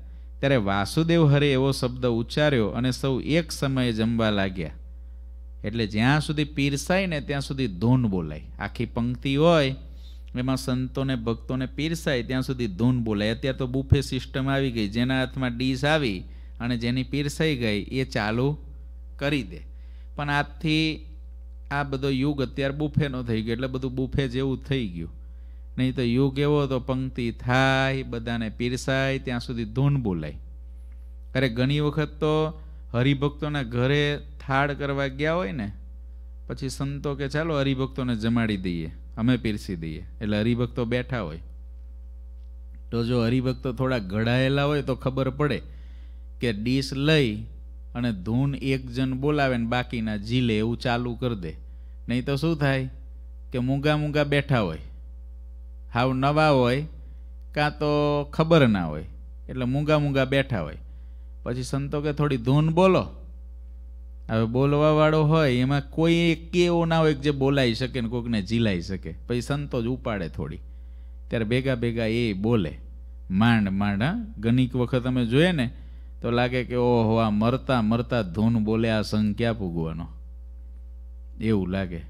ત્યારે વાસુદેવ હરે એવો શબ્દ ઉચ્ચાર્યો અને સૌ એક સમયે જમવા લાગ્યા એટલે જ્યાં સુધી પીરસાય ને ત્યાં સુધી ધૂન બોલાય આખી પંક્તિ હોય એમાં સંતોને ભક્તોને પીરસાય ત્યાં સુધી ધૂન બોલાય અત્યારે તો બુફે સિસ્ટમ આવી ગઈ જેના હાથમાં ડીશ આવી અને જેની પીરસાઈ ગઈ એ ચાલુ કરી દે પણ આજથી આ બધો યુગ અત્યારે બુફેનો થઈ ગયો એટલે બધું બુફે જેવું થઈ ગયું નહીં તો યુગ એવો તો પંક્તિ થાય બધાને પીરસાય ત્યાં સુધી ધૂન બોલાય અરે ઘણી વખત તો હરિભક્તોના ઘરે થાળ કરવા ગયા હોય ને પછી સંતો કે ચાલો હરિભક્તોને જમાડી દઈએ અમે પીરસી દઈએ એટલે હરિભક્તો બેઠા હોય તો જો હરિભક્તો થોડા ઘડાયેલા હોય તો ખબર પડે કે ડીશ લઈ અને ધૂન એક જણ બોલાવે ને બાકીના ઝીલે એવું ચાલુ કરી દે નહીં તો શું થાય કે મૂંગા મૂંગા બેઠા હોય હાવ નવા હોય કાં તો ખબર ના હોય એટલે મૂંગા મૂંગા બેઠા હોય પછી સંતો કે થોડી ધૂન બોલો હવે બોલવાવાળો હોય એમાં કોઈ એક એવો ના હોય જે બોલાઈ શકે ને કોઈકને જીલાઈ શકે પછી સંતો જ ઉપાડે થોડી ત્યારે ભેગા ભેગા એ બોલે માંડ માંડ હા ઘણીક વખત અમે જોઈએ ને તો લાગે કે ઓહો આ મરતા મરતા ધૂન બોલે આ સંઘ ક્યાં પૂગવાનો એવું લાગે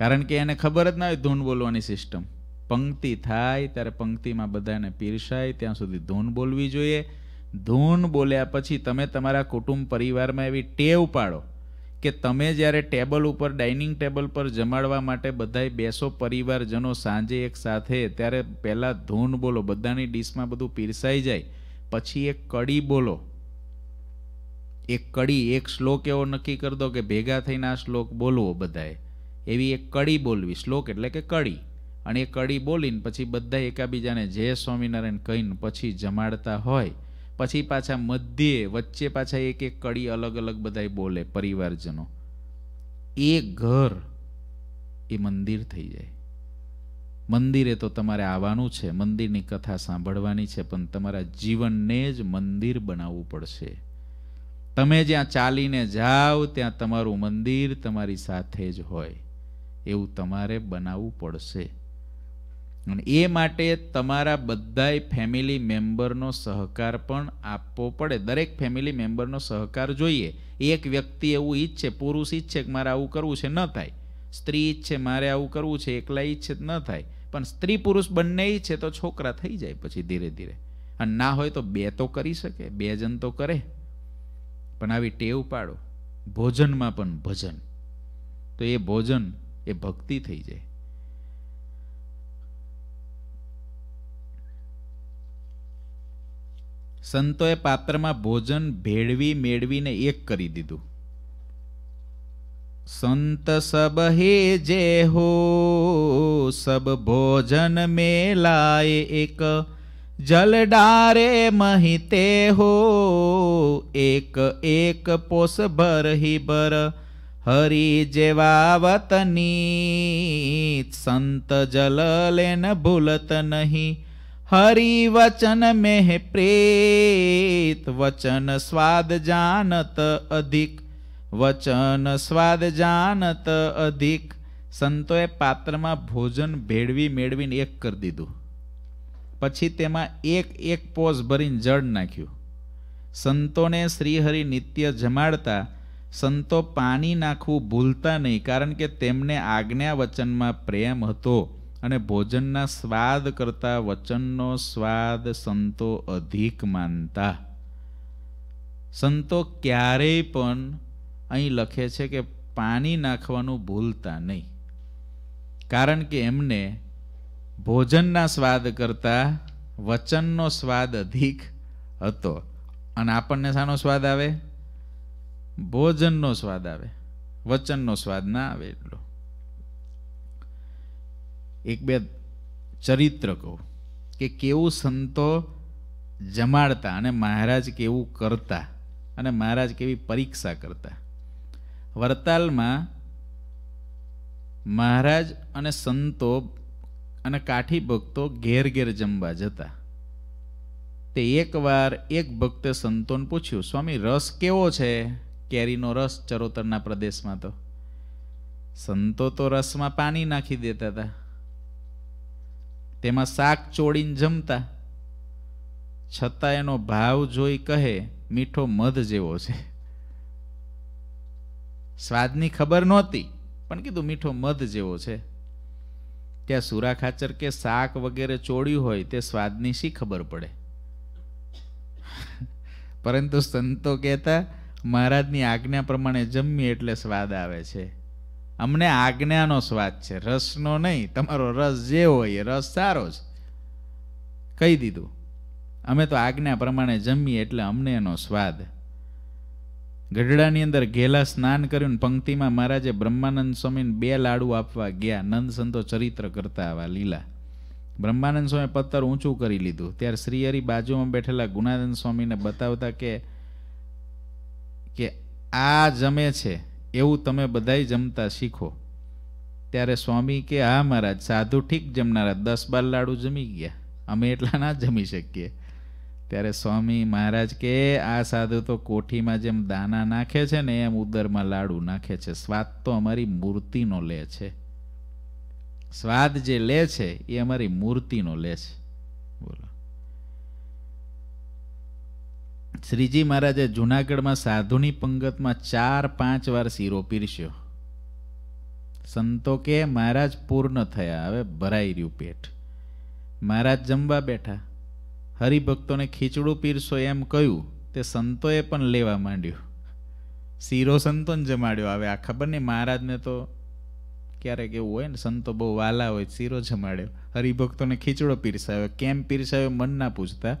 કારણ કે એને ખબર જ ના હોય ધૂન બોલવાની સિસ્ટમ પંક્તિ થાય ત્યારે પંક્તિમાં બધાને પીરસાય ત્યાં સુધી ધૂન બોલવી જોઈએ ધૂન બોલ્યા પછી તમે તમારા કુટુંબ પરિવારમાં એવી ટેવ પાડો કે તમે જ્યારે ટેબલ ઉપર ડાઇનિંગ ટેબલ પર જમાડવા માટે બધાએ બેસો પરિવારજનો સાંજે એક સાથે ત્યારે પહેલાં ધૂન બોલો બધાની ડીશમાં બધું પીરસાઈ જાય પછી એક કડી બોલો એક કડી એક શ્લોક એવો નક્કી કરી દો કે ભેગા થઈને આ શ્લોક બોલવો બધાએ એવી એક કડી બોલવી શ્લોક એટલે કે કડી અને એ કડી બોલીને પછી બધા એકાબીજાને જય સ્વામિનારાયણ કહીને પછી જમાડતા હોય પછી પાછા મધ્યે વચ્ચે પાછા એક એક કડી અલગ અલગ બધા બોલે પરિવારજનો એ ઘર એ મંદિર થઈ જાય મંદિરે તો તમારે આવવાનું છે મંદિરની કથા સાંભળવાની છે પણ તમારા જીવનને જ મંદિર બનાવવું પડશે તમે જ્યાં ચાલીને જાઓ ત્યાં તમારું મંદિર તમારી સાથે જ હોય એવું તમારે બનાવવું પડશે અને એ માટે તમારા બધાય ફેમિલી મેમ્બરનો સહકાર પણ આપવો પડે દરેક ફેમિલી મેમ્બરનો સહકાર જોઈએ એક વ્યક્તિ એવું ઈચ્છે પુરુષ ઈચ્છે કે મારે આવું કરવું છે ન થાય સ્ત્રી ઈચ્છે મારે આવું કરવું છે એકલા ઈચ્છે ન થાય પણ સ્ત્રી પુરુષ બંને ઈચ્છે તો છોકરા થઈ જાય પછી ધીરે ધીરે અને ના હોય તો બે તો કરી શકે બે જણ તો કરે પણ આવી ટેવ પાડો ભોજનમાં પણ ભજન તો એ ભોજન એ ભક્તિ થઈ જાય સંતોએ પાત્રમાં ભોજન ભેળવી મેળવીને એક કરી દીધું સંત સબ હે જે હો સબ ભોજન મેલાય એક જલ ડારે મહિતે હો એક એક પોસ ભર હિ બર હરી જેવા વતની સંત જલ લેન ભૂલત નહીં हरि वचन में प्रेत वचन स्वाद जानत अधिक વચન સ્વાદ જાનત અધિક સંતોએ પાત્રમાં ભોજન ભેળવી મેળવીને એક કરી દીધું પછી તેમાં એક એક પોઝ ભરીને જળ નાખ્યું સંતોને શ્રીહરિ નિત્ય જમાડતા સંતો પાણી નાખવું ભૂલતા નહીં કારણ કે તેમને આજ્ઞા વચનમાં પ્રેમ હતો અને ભોજનના સ્વાદ કરતાં વચનનો સ્વાદ સંતો અધિક માનતા સંતો ક્યારેય પણ અહીં લખે છે કે પાણી નાખવાનું ભૂલતા નહીં કારણ કે એમને ભોજનના સ્વાદ કરતાં વચનનો સ્વાદ અધિક હતો અને આપણને શાનો સ્વાદ આવે ભોજનનો સ્વાદ આવે વચનનો સ્વાદ ના આવે એટલો એક બે ચરિત્ર કહું કે કેવું સંતો જમાડતા અને મહારાજ કેવું કરતા અને મહારાજ કેવી પરીક્ષા કરતા વરતાલમાં મહારાજ અને સંતો અને કાઠી ભક્તો ઘેર ઘેર જમવા જતા તે એકવાર એક ભક્તે સંતોને પૂછ્યું સ્વામી રસ કેવો છે કેરીનો રસ ચરોતરના પ્રદેશમાં તો સંતો તો રસમાં પાણી નાખી દેતા હતા તેમાં શાક ચોળીને જમતા છતાં એનો ભાવ જોઈ કહે મીઠો મધ જેવો છે સ્વાદની ખબર નહોતી પણ કીધું મીઠો મધ જેવો છે ત્યાં સુરા ખાચર કે શાક વગેરે ચોળ્યું હોય તે સ્વાદની શી ખબર પડે પરંતુ સંતો કહેતા મહારાજની આજ્ઞા પ્રમાણે જમીએ એટલે સ્વાદ આવે છે અમને આજ્ઞાનો સ્વાદ છે રસનો નહીં તમારો રસ જે હોય એ રસ સારો જ કહી દીધું અમે તો આજ્ઞા પ્રમાણે જમીએ એટલે અમને એનો સ્વાદ ગઢડાની અંદર ઘેલા સ્નાન કર્યું પંક્તિમાં મહારાજે બ્રહ્માનંદ સ્વામીને બે લાડુ આપવા ગયા નંદ સંતો ચરિત્ર કરતા આવા લીલા બ્રહ્માનંદ સ્વામી પથ્થર ઊંચું કરી લીધું ત્યારે શ્રીહરિ બાજુમાં બેઠેલા ગુણાનંદ સ્વામીને બતાવતા કે કે આ જમે છે એવું તમે બધાય જમતા શીખો ત્યારે સ્વામી કે હા મહારાજ સાધુ ઠીક જમનારા દસ બાર લાડુ જમી ગયા અમે એટલા ના જમી શકીએ ત્યારે સ્વામી મહારાજ કે આ સાધુ તો કોઠીમાં જેમ દાના નાખે છે ને એમ ઉદરમાં લાડુ નાખે છે સ્વાદ તો અમારી મૂર્તિનો લે છે સ્વાદ જે લે છે એ અમારી મૂર્તિનો લે છે બોલો શ્રીજી મહારાજે જૂનાગઢમાં સાધુની પંગતમાં ચાર પાંચ વાર શીરો પીરસ્યો સંતો કે મહારાજ પૂર્ણ થયા હવે ભરાઈ રહ્યું પેટ મહારાજ જમવા બેઠા હરિભક્તોને ખીચડું પીરસો એમ કહ્યું તે સંતોએ પણ લેવા માંડ્યું શીરો સંતોને જમાડ્યો આવે આ ખબર નહીં મહારાજને તો ક્યારેક એવું હોય ને સંતો બહુ વાલા હોય શીરો જમાડ્યો હરિભક્તોને ખીચડો પીરસાયો કેમ પીરસાયો મન ના પૂછતા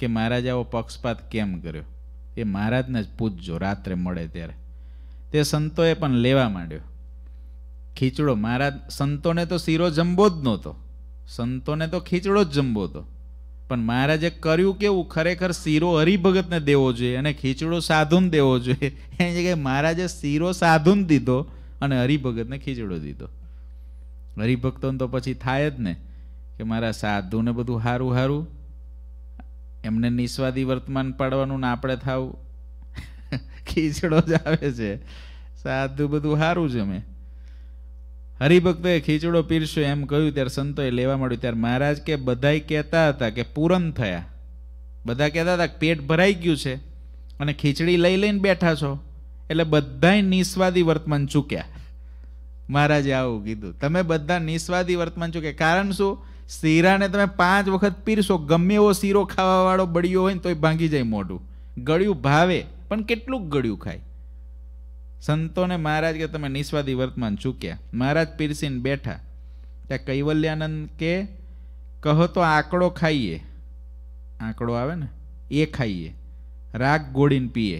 કે મહારાજ આવો પક્ષપાત કેમ કર્યો એ મહારાજને જ પૂછજો રાત્રે મળે ત્યારે તે સંતોએ પણ લેવા માંડ્યો ખીચડો મહારાજ સંતોને તો શીરો જંબો જ નહોતો સંતોને તો ખીચડો જ જંબો હતો પણ મહારાજે કર્યું કેવું ખરેખર શીરો હરિભગતને દેવો જોઈએ અને ખીચડો સાધુને દેવો જોઈએ એ જગ્યાએ મહારાજે શીરો સાધુને દીધો અને હરિભગતને ખીચડો દીધો હરિભક્તોને તો પછી થાય જ ને કે મારા સાધુને બધું સારું સારું એમને નિસ્વાદી વર્તમાન પાડવાનું ને આપણે થાવું ખીચડો જ આવે છે સાધું બધું સારું છે મેં હરિભક્તોએ ખીચડો પીરસ્યો એમ કહ્યું ત્યારે સંતોએ લેવા મળ્યું ત્યારે મહારાજ કે બધાય કહેતા હતા કે પૂરણ થયા બધા કહેતા હતા કે પેટ ભરાઈ ગયું છે અને ખીચડી લઈ લઈને બેઠા છો એટલે બધાય નિસ્વાદી વર્તમાન ચૂક્યા મહારાજે આવું કીધું તમે બધા નિસ્વાદી વર્તમાન ચૂક્યા કારણ શું શીરાને તમે પાંચ વખત પીરશો ગમે એવો શીરો ખાવાવાળો બળ્યો હોય ને એ ભાંગી જાય મોઢું ગળ્યું ભાવે પણ કેટલું ગળ્યું ખાય સંતોને મહારાજ કે તમે નિસ્વાદી વર્તમાન ચૂક્યા મહારાજ પીરસીને બેઠા ત્યાં કૈવલ્યાનંદ કે કહો તો આંકડો ખાઈએ આંકડો આવે ને એ ખાઈએ રાગ ગોળીને પીએ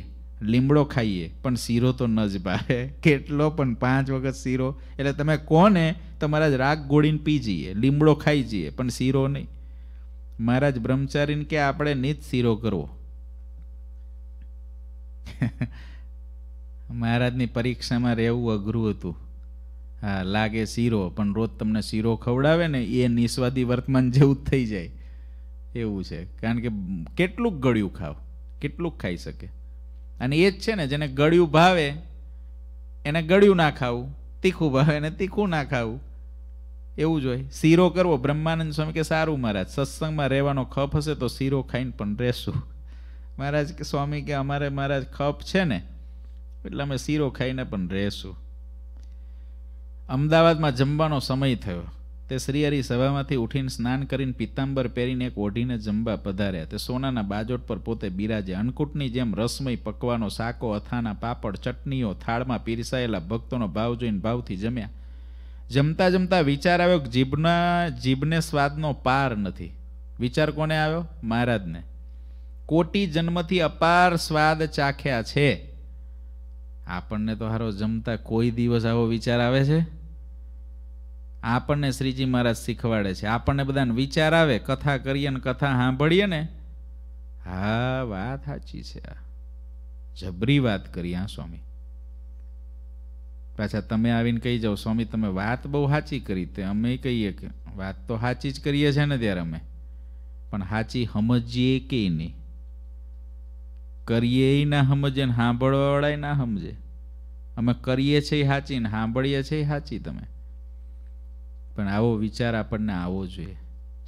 લીમડો ખાઈએ પણ શીરો તો ન જ ભાવે કેટલો પણ પાંચ વખત શીરો એટલે તમે કોને તમારા જ રાગ ગોળીને પી જઈએ લીમડો ખાઈ જઈએ પણ શીરો નહીં મહારાજ બ્રહ્મચારીને કે આપણે નિત શીરો કરવો મહારાજની પરીક્ષામાં રહેવું અઘરું હતું હા લાગે શીરો પણ રોજ તમને શીરો ખવડાવે ને એ નિસ્વાદી વર્તમાન જેવું જ થઈ જાય એવું છે કારણ કે કેટલુંક ગળ્યું ખાવ કેટલુંક ખાઈ શકે અને એ જ છે ને જેને ગળ્યું ભાવે એને ગળ્યું ના ખાવું તીખું ભાવે એને તીખું ના ખાવું એવું જ હોય શીરો કરવો બ્રહ્માનંદ સ્વામી કે સારું મહારાજ સત્સંગમાં રહેવાનો ખપ હશે તો શીરો ખાઈને પણ રહેશું મહારાજ કે સ્વામી કે અમારે મહારાજ ખપ છે ને એટલે અમે શીરો ખાઈને પણ રહેશું અમદાવાદમાં જમવાનો સમય થયો તે શ્રીહરિ સભામાંથી ઉઠીને સ્નાન કરીને પિત્તાંબર પહેરીને એક ઓઢીને જમવા પધાર્યા તે સોનાના બાજોટ પર પોતે બિરાજે અન્નકૂટની જેમ રસમય પકવાનો સાકો અથાના પાપડ ચટણીઓ થાળમાં પીરસાયેલા ભક્તોનો ભાવ જોઈને ભાવથી જમ્યા જમતા જમતા વિચાર આવ્યો કે જીભના જીભને સ્વાદનો પાર નથી વિચાર કોને આવ્યો મહારાજને કોટી જન્મથી અપાર સ્વાદ ચાખ્યા છે આપણને તો હારો જમતા કોઈ દિવસ આવો વિચાર આવે છે આપણને શ્રીજી મહારાજ શીખવાડે છે આપણને બધાને વિચાર આવે કથા કરીએ ને કથા સાંભળીએ ને હા વાત સાચી છે આ જબરી વાત કરી હા સ્વામી પાછા તમે આવીને કહી જાઓ સ્વામી તમે વાત બહુ સાચી કરી તે અમે કહીએ કે વાત તો સાચી જ કરીએ છીએ ને ત્યારે અમે પણ સાચી સમજીએ કે નહીં કરીએ ના સમજે ને સાંભળવાવાળાય ના સમજે અમે કરીએ છીએ સાચી ને સાંભળીએ છીએ સાચી તમે પણ આવો વિચાર આપણને આવવો જોઈએ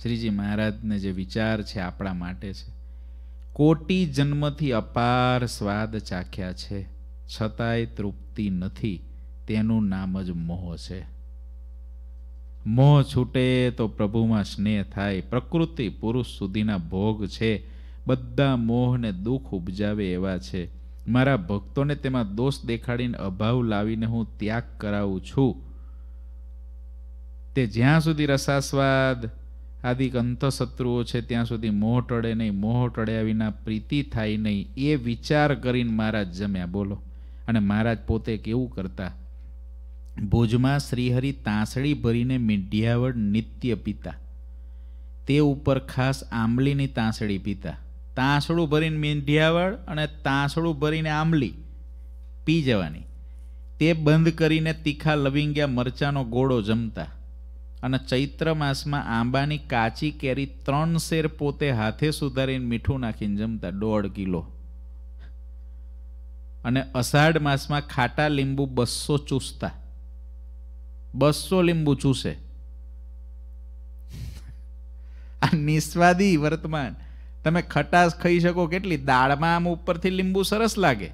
શ્રીજી મહારાજને જે વિચાર છે આપણા માટે છે કોટી જન્મથી અપાર સ્વાદ ચાખ્યા છે છતાંય તૃપ્તિ નથી તેનું નામ જ મોહ છે મોહ છૂટે તો પ્રભુમાં સ્નેહ થાય પ્રકૃતિ પુરુષ સુધીના ભોગ છે બધા મોહને દુઃખ ઉપજાવે એવા છે મારા ભક્તોને તેમાં દોષ દેખાડીને અભાવ લાવીને હું ત્યાગ કરાવું છું તે જ્યાં સુધી રસાસ્વાદ આદિક અંતશત્રુઓ છે ત્યાં સુધી મોહ ટળે નહીં મોહ ટળ્યા વિના પ્રીતિ થાય નહીં એ વિચાર કરીને મહારાજ જમ્યા બોલો અને મહારાજ પોતે કેવું કરતા ભુજમાં શ્રીહરિ તાંસળી ભરીને મીઢિયાવડ નિત્ય પીતા તે ઉપર ખાસ આંબલીની તાંસળી પીતા તાંસળું ભરીને મીંઢિયાવળ અને તાંસળું ભરીને આંબલી પી જવાની તે બંધ કરીને તીખા લવિંગ્યા મરચાંનો ગોળો જમતા અને ચૈત્ર માસમાં આંબાની કાચી કેરી ત્રણ શેર પોતે હાથે સુધારીને મીઠું નાખીને જમતા દોઢ કિલો અને અષાઢ માસમાં ખાટા લીંબુ બસો ચૂસતા બસો લીંબુ ચૂસે આ નિસ્વાદી વર્તમાન તમે ખટાશ ખાઈ શકો કેટલી દાળમાં આમ ઉપરથી લીંબુ સરસ લાગે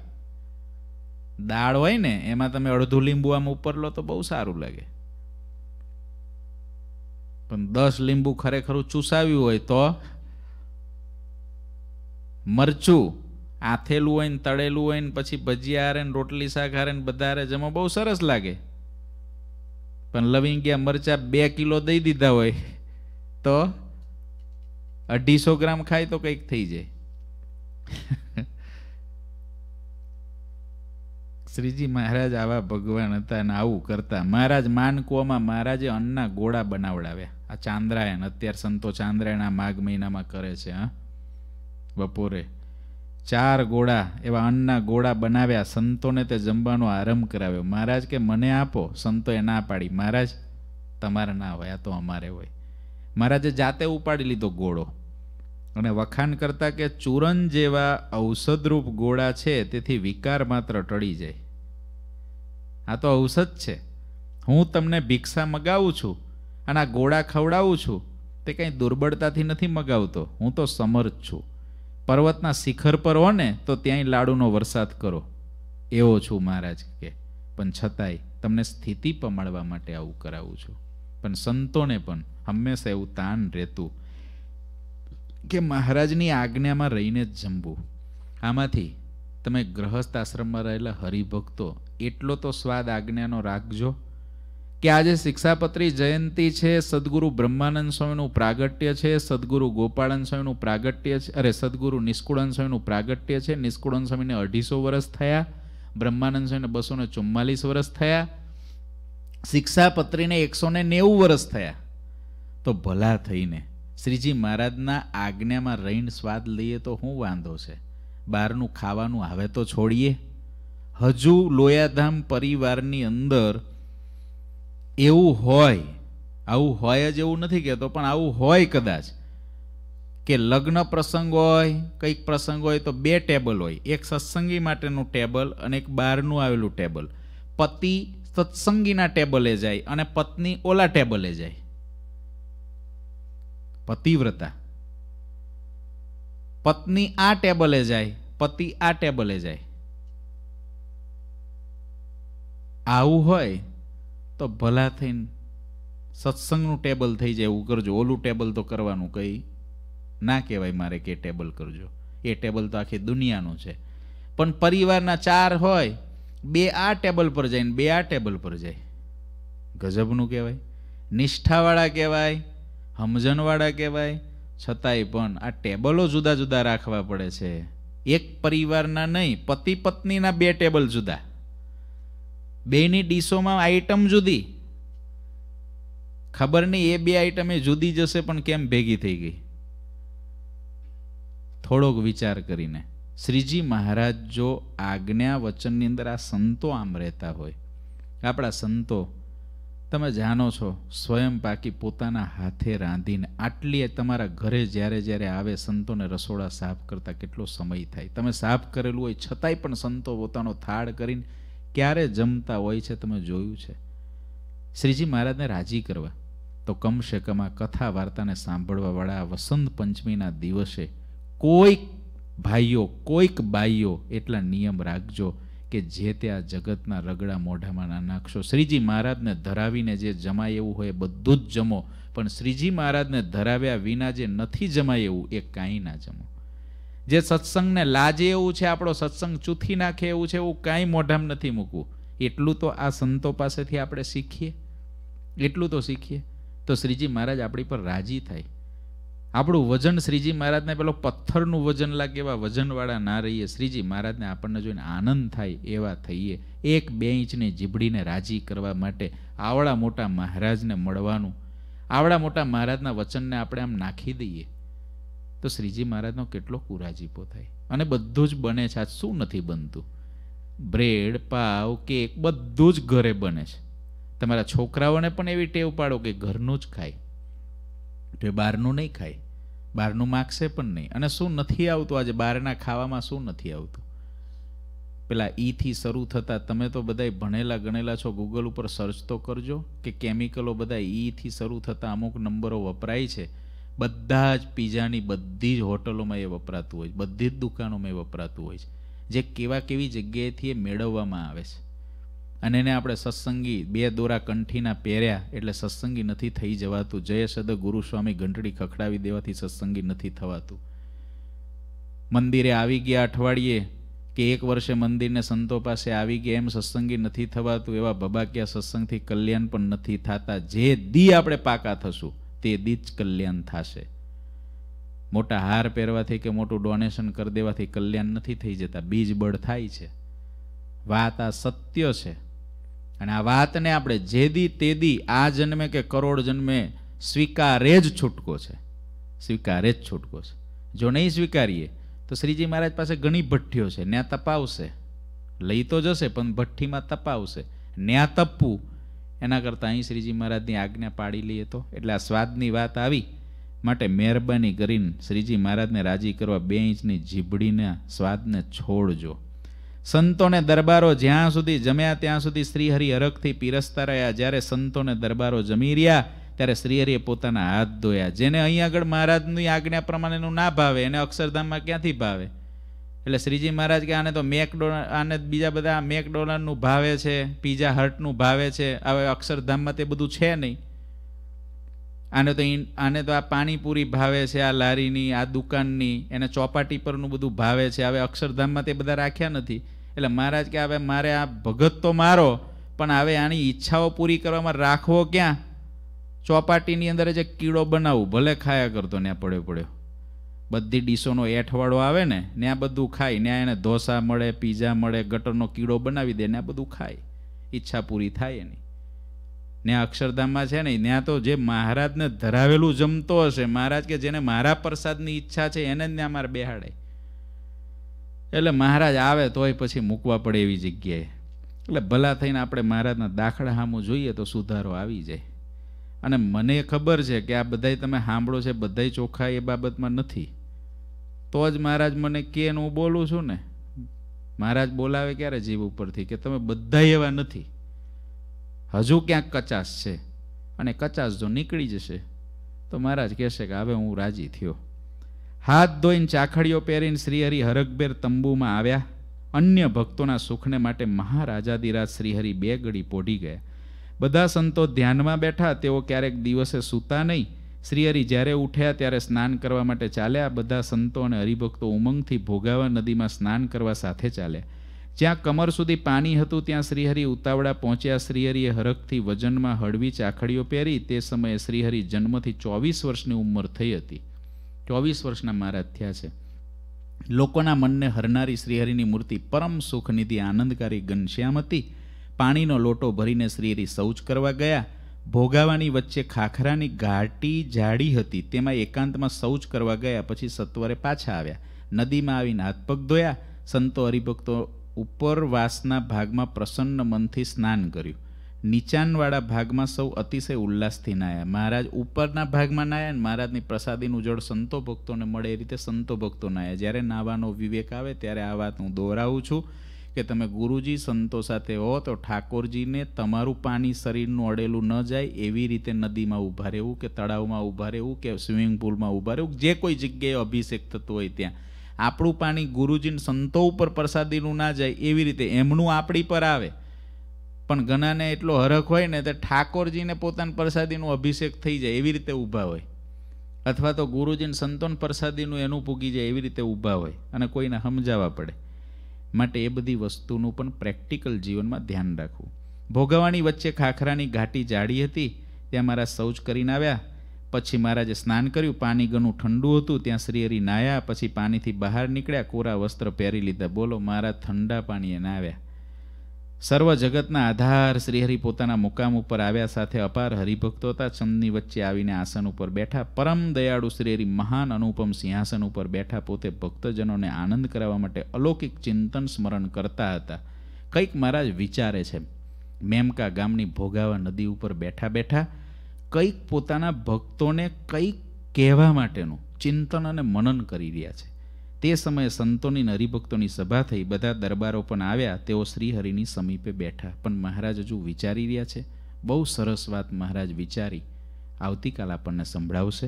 દાળ હોય ને એમાં તમે અડધું લીંબુ આમ ઉપર લો તો બહુ સારું લાગે પણ દસ લીંબુ ખરેખર ચૂસાવ્યું હોય તો મરચું આથેલું હોય ને તળેલું હોય ને પછી ભજીયા હારે ને રોટલી શાક હારે ને બધા હારે જમવા બહુ સરસ લાગે પણ લવિંગિયા મરચા બે કિલો દઈ દીધા હોય તો અઢીસો ગ્રામ ખાય તો કંઈક થઈ જાય શ્રીજી મહારાજ આવા ભગવાન હતા અને આવું કરતા મહારાજ માનકુઓમાં મહારાજે અન્નના ગોળા બનાવડાવ્યા આ ચાંદ્રાયણ અત્યારે સંતો ચાંદ્રાયણ આ માઘ મહિનામાં કરે છે હા બપોરે ચાર ગોળા એવા અન્નના ગોળા બનાવ્યા સંતોને તે જમવાનો આરંભ કરાવ્યો મહારાજ કે મને આપો સંતોએ ના પાડી મહારાજ તમારે ના હોય આ તો અમારે હોય મહારાજે જાતે ઉપાડી લીધો ગોળો અને વખાણ કરતાં કે ચૂરન જેવા ઔષધરૂપ ગોળા છે તેથી વિકાર માત્ર ટળી જાય આ તો ઔષધ છે હું તમને ભિક્ષા મગાવું છું અને આ ગોળા ખવડાવું છું તે કંઈ દુર્બળતાથી નથી મગાવતો હું તો સમર્થ છું પર્વતના શિખર પર હો ને તો ત્યાંય લાડુનો વરસાદ કરો એવો છું મહારાજ કે પણ છતાંય તમને સ્થિતિ પમાડવા માટે આવું કરાવું છું પણ સંતોને પણ હંમેશા એવું તાન રહેતું કે મહારાજની આજ્ઞામાં રહીને જ જમવું આમાંથી તમે ગ્રહસ્થ આશ્રમમાં રહેલા હરિભક્તો એટલો તો સ્વાદ આજ્ઞાનો રાખજો કે આજે શિક્ષાપત્રી જયંતિ છે સદગુરુ બ્રહ્માનંદ સ્વામીનું પ્રાગટ્ય છે સદગુરુ ગોપાળન સ્વામીનું પ્રાગટ્ય છે અરે સદગુરુ નિષ્કુળન સ્વામીનું પ્રાગટ્ય છે નિષ્કુળન સ્વામીને અઢીસો વર્ષ થયા બ્રહ્માનંદ સ્વામીને બસો ને ચુમ્માલીસ વર્ષ થયા શિક્ષાપત્રીને એકસો ને નેવું વર્ષ થયા તો ભલા થઈને શ્રીજી મહારાજના આજ્ઞામાં રહીને સ્વાદ લઈએ તો શું વાંધો છે બહારનું ખાવાનું આવે તો છોડીએ હજુ લોયાધામ પરિવારની અંદર એવું હોય આવું હોય જ એવું નથી કહેતો પણ આવું હોય કદાચ કે લગ્ન પ્રસંગ હોય કંઈક પ્રસંગ હોય તો બે ટેબલ હોય એક સત્સંગી માટેનું ટેબલ અને એક બહારનું આવેલું ટેબલ પતિ સત્સંગીના ટેબલે જાય અને પત્ની ઓલા ટેબલે જાય પતિવ્રતા પત્ની આ ટેબલે જાય પતિ આ ટેબલે જાય આવું હોય તો ભલા થઈને સત્સંગનું ટેબલ થઈ જાય એવું કરજો ઓલું ટેબલ તો કરવાનું કંઈ ના કહેવાય મારે કે ટેબલ કરજો એ ટેબલ તો આખી દુનિયાનું છે પણ પરિવારના ચાર હોય બે આ ટેબલ પર જાય બે આ ટેબલ પર જાય ગજબનું કહેવાય નિષ્ઠાવાળા કહેવાય હમજનવાળા કહેવાય છતાંય પણ આ ટેબલો જુદા જુદા રાખવા પડે છે એક પરિવારના નહીં પતિ પત્નીના બે ટેબલ જુદા બેની ડીશોમાં આઈટમ જુદી ખબર નહીં એ બે આઈટમ એ જુદી જશે પણ કેમ ભેગી થઈ ગઈ થોડોક વિચાર કરીને શ્રીજી મહારાજ જો આજ્ઞા વચનની અંદર આ સંતો આમ રહેતા હોય આપણા સંતો તમે જાણો છો સ્વયં પાકી પોતાના હાથે રાંધીને આટલી તમારા ઘરે જ્યારે જ્યારે આવે સંતોને રસોડા સાફ કરતા કેટલો સમય થાય તમે સાફ કરેલું હોય છતાંય પણ સંતો પોતાનો થાળ કરીને ક્યારે જમતા હોય છે તમે જોયું છે શ્રીજી મહારાજને રાજી કરવા તો કમસે કમ આ કથા વાર્તાને સાંભળવાવાળા વસંત પંચમીના દિવસે કોઈક ભાઈઓ કોઈક બાઈઓ એટલા નિયમ રાખજો કે જે તે આ જગતના રગડા મોઢામાં ના નાખશો શ્રીજી મહારાજને ધરાવીને જે જમાય એવું હોય બધું જ જમો પણ શ્રીજી મહારાજને ધરાવ્યા વિના જે નથી જમાય એવું એ કાંઈ ના જમો જે સત્સંગને લાજે એવું છે આપણો સત્સંગ ચૂથી નાખે એવું છે એવું કાંઈ મોઢામાં નથી મૂકવું એટલું તો આ સંતો પાસેથી આપણે શીખીએ એટલું તો શીખીએ તો શ્રીજી મહારાજ આપણી પર રાજી થાય આપણું વજન શ્રીજી મહારાજને પેલો પથ્થરનું વજન લાગે એવા વજનવાળા ના રહીએ શ્રીજી મહારાજને આપણને જોઈને આનંદ થાય એવા થઈએ એક બે ઇંચને જીભડીને રાજી કરવા માટે આવડા મોટા મહારાજને મળવાનું આવડા મોટા મહારાજના વચનને આપણે આમ નાખી દઈએ તો શ્રીજી મહારાજનો કેટલો કુરાજીપો થાય અને બધું જ બને છે આજ શું નથી બનતું બ્રેડ પાવ કેક બધું જ ઘરે બને છે તમારા છોકરાઓને પણ એવી ટેવ પાડો કે ઘરનું જ ખાય તો બહારનું નહીં ખાય બહારનું માગશે પણ નહીં અને શું નથી આવતું આજે બહારના ખાવામાં શું નથી આવતું પેલા ઈથી શરૂ થતા તમે તો બધા ભણેલા ગણેલા છો ગૂગલ ઉપર સર્ચ તો કરજો કે કેમિકલો બધા ઈથી શરૂ થતા અમુક નંબરો વપરાય છે બધા જ પીઝાની બધી જ હોટલોમાં એ વપરાતું હોય છે બધી જ દુકાનોમાં એ વપરાતું હોય છે જે કેવા કેવી જગ્યાએથી એ મેળવવામાં આવે છે અને એને આપણે સત્સંગી બે દોરા કંઠીના પહેર્યા એટલે સત્સંગી નથી થઈ જવાતું જયસદ ગુરુ સ્વામી ઘંટડી ખખડાવી દેવાથી સત્સંગી નથી થવાતું મંદિરે આવી ગયા અઠવાડિયે કે એક વર્ષે મંદિરને સંતો પાસે આવી ગયા એમ સત્સંગી નથી થવાતું એવા બબાકિયા સત્સંગથી કલ્યાણ પણ નથી થતા જે દી આપણે પાકા થશું તે જ કલ્યાણ થશે મોટા હાર પહેરવાથી કે મોટું ડોનેશન કરી દેવાથી કલ્યાણ નથી થઈ જતા બીજ બળ થાય છે વાત આ સત્ય છે અને આ વાતને આપણે જેદી તેદી આ જન્મે કે કરોડ જન્મે સ્વીકારે જ છૂટકો છે સ્વીકારે જ છૂટકો છે જો નહીં સ્વીકારીએ તો શ્રીજી મહારાજ પાસે ઘણી ભઠ્ઠીઓ છે ન્યા તપાવશે લઈ તો જશે પણ ભઠ્ઠીમાં તપાવશે ન્યા તપવું એના કરતાં અહીં શ્રીજી મહારાજની આજ્ઞા પાડી લઈએ તો એટલે આ સ્વાદની વાત આવી માટે મહેરબાની કરીને શ્રીજી મહારાજને રાજી કરવા બે ઇંચની જીબડીના સ્વાદને છોડજો સંતોને દરબારો જ્યાં સુધી જમ્યા ત્યાં સુધી શ્રીહરિ અરખથી પીરસતા રહ્યા જ્યારે સંતોને દરબારો જમી રહ્યા ત્યારે શ્રીહરિએ પોતાના હાથ ધોયા જેને અહીં આગળ મહારાજની આજ્ઞા પ્રમાણેનું ના ભાવે એને અક્ષરધામમાં ક્યાંથી ભાવે એટલે શ્રીજી મહારાજ કે આને તો મેકડોનાલ્ડ આને બીજા બધા મેકડોનલનું ભાવે છે પીઝા હર્ટનું ભાવે છે હવે અક્ષરધામમાં તે બધું છે નહીં આને તો આને તો આ પાણીપુરી ભાવે છે આ લારીની આ દુકાનની એને ચોપાટી પરનું બધું ભાવે છે હવે અક્ષરધામમાં તે બધા રાખ્યા નથી એટલે મહારાજ કે હવે મારે આ ભગત તો મારો પણ હવે આની ઈચ્છાઓ પૂરી કરવામાં રાખવો ક્યાં ચોપાટીની અંદર જે કીડો બનાવું ભલે ખાયા કરતો ને પડ્યો પડ્યો બધી ડીશોનો એઠવાળો આવે ને ત્યાં બધું ખાય ત્યાં એને ઢોસા મળે પીઝા મળે ગટરનો કીડો બનાવી દે ને બધું ખાય ઈચ્છા પૂરી થાય એની ને અક્ષરધામમાં છે ને ત્યાં તો જે મહારાજને ધરાવેલું જમતો હશે મહારાજ કે જેને મારા પ્રસાદની ઈચ્છા છે એને જ ત્યાં મારે બેહાડે એટલે મહારાજ આવે તોય પછી મૂકવા પડે એવી જગ્યાએ એટલે ભલા થઈને આપણે મહારાજના દાખલા સામું જોઈએ તો સુધારો આવી જાય અને મને ખબર છે કે આ બધાય તમે સાંભળો છે બધાય ચોખ્ખા એ બાબતમાં નથી તો જ મહારાજ મને કે હું બોલું છું ને મહારાજ બોલાવે ક્યારે જીવ ઉપરથી કે તમે બધા એવા નથી હજુ ક્યાંક કચાશ છે અને કચાશ જો નીકળી જશે તો મહારાજ કહેશે કે હવે હું રાજી થયો હાથ ધોઈને ચાખડીઓ પહેરીને શ્રીહરિ હરકબેર તંબુમાં આવ્યા અન્ય ભક્તોના સુખને માટે મહારાજાધિરાજ શ્રીહરિ બે ગળી પોઢી ગયા બધા સંતો ધ્યાનમાં બેઠા તેઓ ક્યારેક દિવસે સૂતા નહીં શ્રીહરિ જ્યારે ઉઠ્યા ત્યારે સ્નાન કરવા માટે ચાલ્યા બધા સંતો અને હરિભક્તો ઉમંગથી ભોગાવા નદીમાં સ્નાન કરવા સાથે ચાલ્યા જ્યાં કમર સુધી પાણી હતું ત્યાં શ્રીહરિ ઉતાવળા પહોંચ્યા શ્રીહરિએ હરખથી વજનમાં હળવી ચાખડીઓ પહેરી તે સમયે શ્રીહરિ જન્મથી ચોવીસ વર્ષની ઉંમર થઈ હતી ચોવીસ વર્ષના મારા થયા છે લોકોના મનને હરનારી શ્રીહરિની મૂર્તિ પરમ સુખનિધિ આનંદકારી ઘનશ્યામ હતી પાણીનો લોટો ભરીને શ્રીહરિ શૌચ કરવા ગયા ભોગાવાની વચ્ચે ખાખરાની ઘાટી જાડી હતી તેમાં એકાંતમાં શૌચ કરવા ગયા પછી સત્વરે પાછા આવ્યા નદીમાં આવીને હાથપગ ધોયા સંતો હરિભક્તો ઉપરવાસના ભાગમાં પ્રસન્ન મનથી સ્નાન કર્યું નીચાનવાળા ભાગમાં સૌ અતિશય ઉલ્લાસથી નાયા મહારાજ ઉપરના ભાગમાં નાયા અને મહારાજની પ્રસાદીનું જળ સંતો ભક્તોને મળે એ રીતે સંતો ભક્તો નાયા જ્યારે નાવાનો વિવેક આવે ત્યારે આ વાત હું દોહરાવું છું કે તમે ગુરુજી સંતો સાથે હો તો ઠાકોરજીને તમારું પાણી શરીરનું અડેલું ન જાય એવી રીતે નદીમાં ઊભા રહેવું કે તળાવમાં ઊભા રહેવું કે સ્વિમિંગ પુલમાં ઊભા રહેવું જે કોઈ જગ્યાએ અભિષેક થતો હોય ત્યાં આપણું પાણી ગુરુજીને સંતો ઉપર પ્રસાદીનું ના જાય એવી રીતે એમનું આપણી પર આવે પણ ઘણાને એટલો હરખ હોય ને તો ઠાકોરજીને પોતાના પ્રસાદીનું અભિષેક થઈ જાય એવી રીતે ઊભા હોય અથવા તો ગુરુજીને સંતોન પ્રસાદીનું એનું પૂગી જાય એવી રીતે ઊભા હોય અને કોઈને સમજાવવા પડે માટે એ બધી વસ્તુનું પણ પ્રેક્ટિકલ જીવનમાં ધ્યાન રાખવું ભોગવવાની વચ્ચે ખાખરાની ઘાટી જાડી હતી ત્યાં મારા શૌચ કરીને આવ્યા પછી મહારાજે સ્નાન કર્યું પાણી ઘણું ઠંડુ હતું ત્યાં શ્રીહરિ નાહ્યા પછી પાણીથી બહાર નીકળ્યા કોરા વસ્ત્ર પહેરી લીધા બોલો મારા ઠંડા પાણીએ નાહ્યા સર્વ જગતના આધાર શ્રીહરિ પોતાના મુકામ ઉપર આવ્યા સાથે અપાર હરિભક્તોતા ચંદની વચ્ચે આવીને આસન ઉપર બેઠા પરમ દયાળુ શ્રીહરિ મહાન અનુપમ સિંહાસન ઉપર બેઠા પોતે ભક્તજનોને આનંદ કરાવવા માટે અલૌકિક ચિંતન સ્મરણ કરતા હતા કંઈક મહારાજ વિચારે છે મેમકા ગામની ભોગાવા નદી ઉપર બેઠા બેઠા કંઈક પોતાના ભક્તોને કંઈક કહેવા માટેનું ચિંતન અને મનન કરી રહ્યા છે તે સમયે સંતોની હરિભક્તોની સભા થઈ બધા દરબારો પણ આવ્યા તેઓ શ્રીહરિની સમીપે બેઠા પણ મહારાજ હજુ વિચારી રહ્યા છે બહુ સરસ વાત મહારાજ વિચારી આવતીકાલ આપણને સંભળાવશે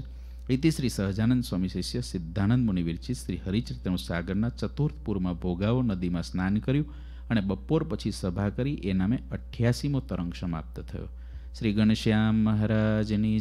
ઇતિ શ્રી સહજાનંદ સ્વામી શિષ્ય સિદ્ધાનંદ મુનિ વિરચિત શ્રી હરિચરિત્રનું સાગરના ચતુર્થપુરમાં ભોગાવો નદીમાં સ્નાન કર્યું અને બપોર પછી સભા કરી એ નામે અઠ્યાસીમો તરંગ સમાપ્ત થયો શ્રી ગણશ્યામ મહારાજની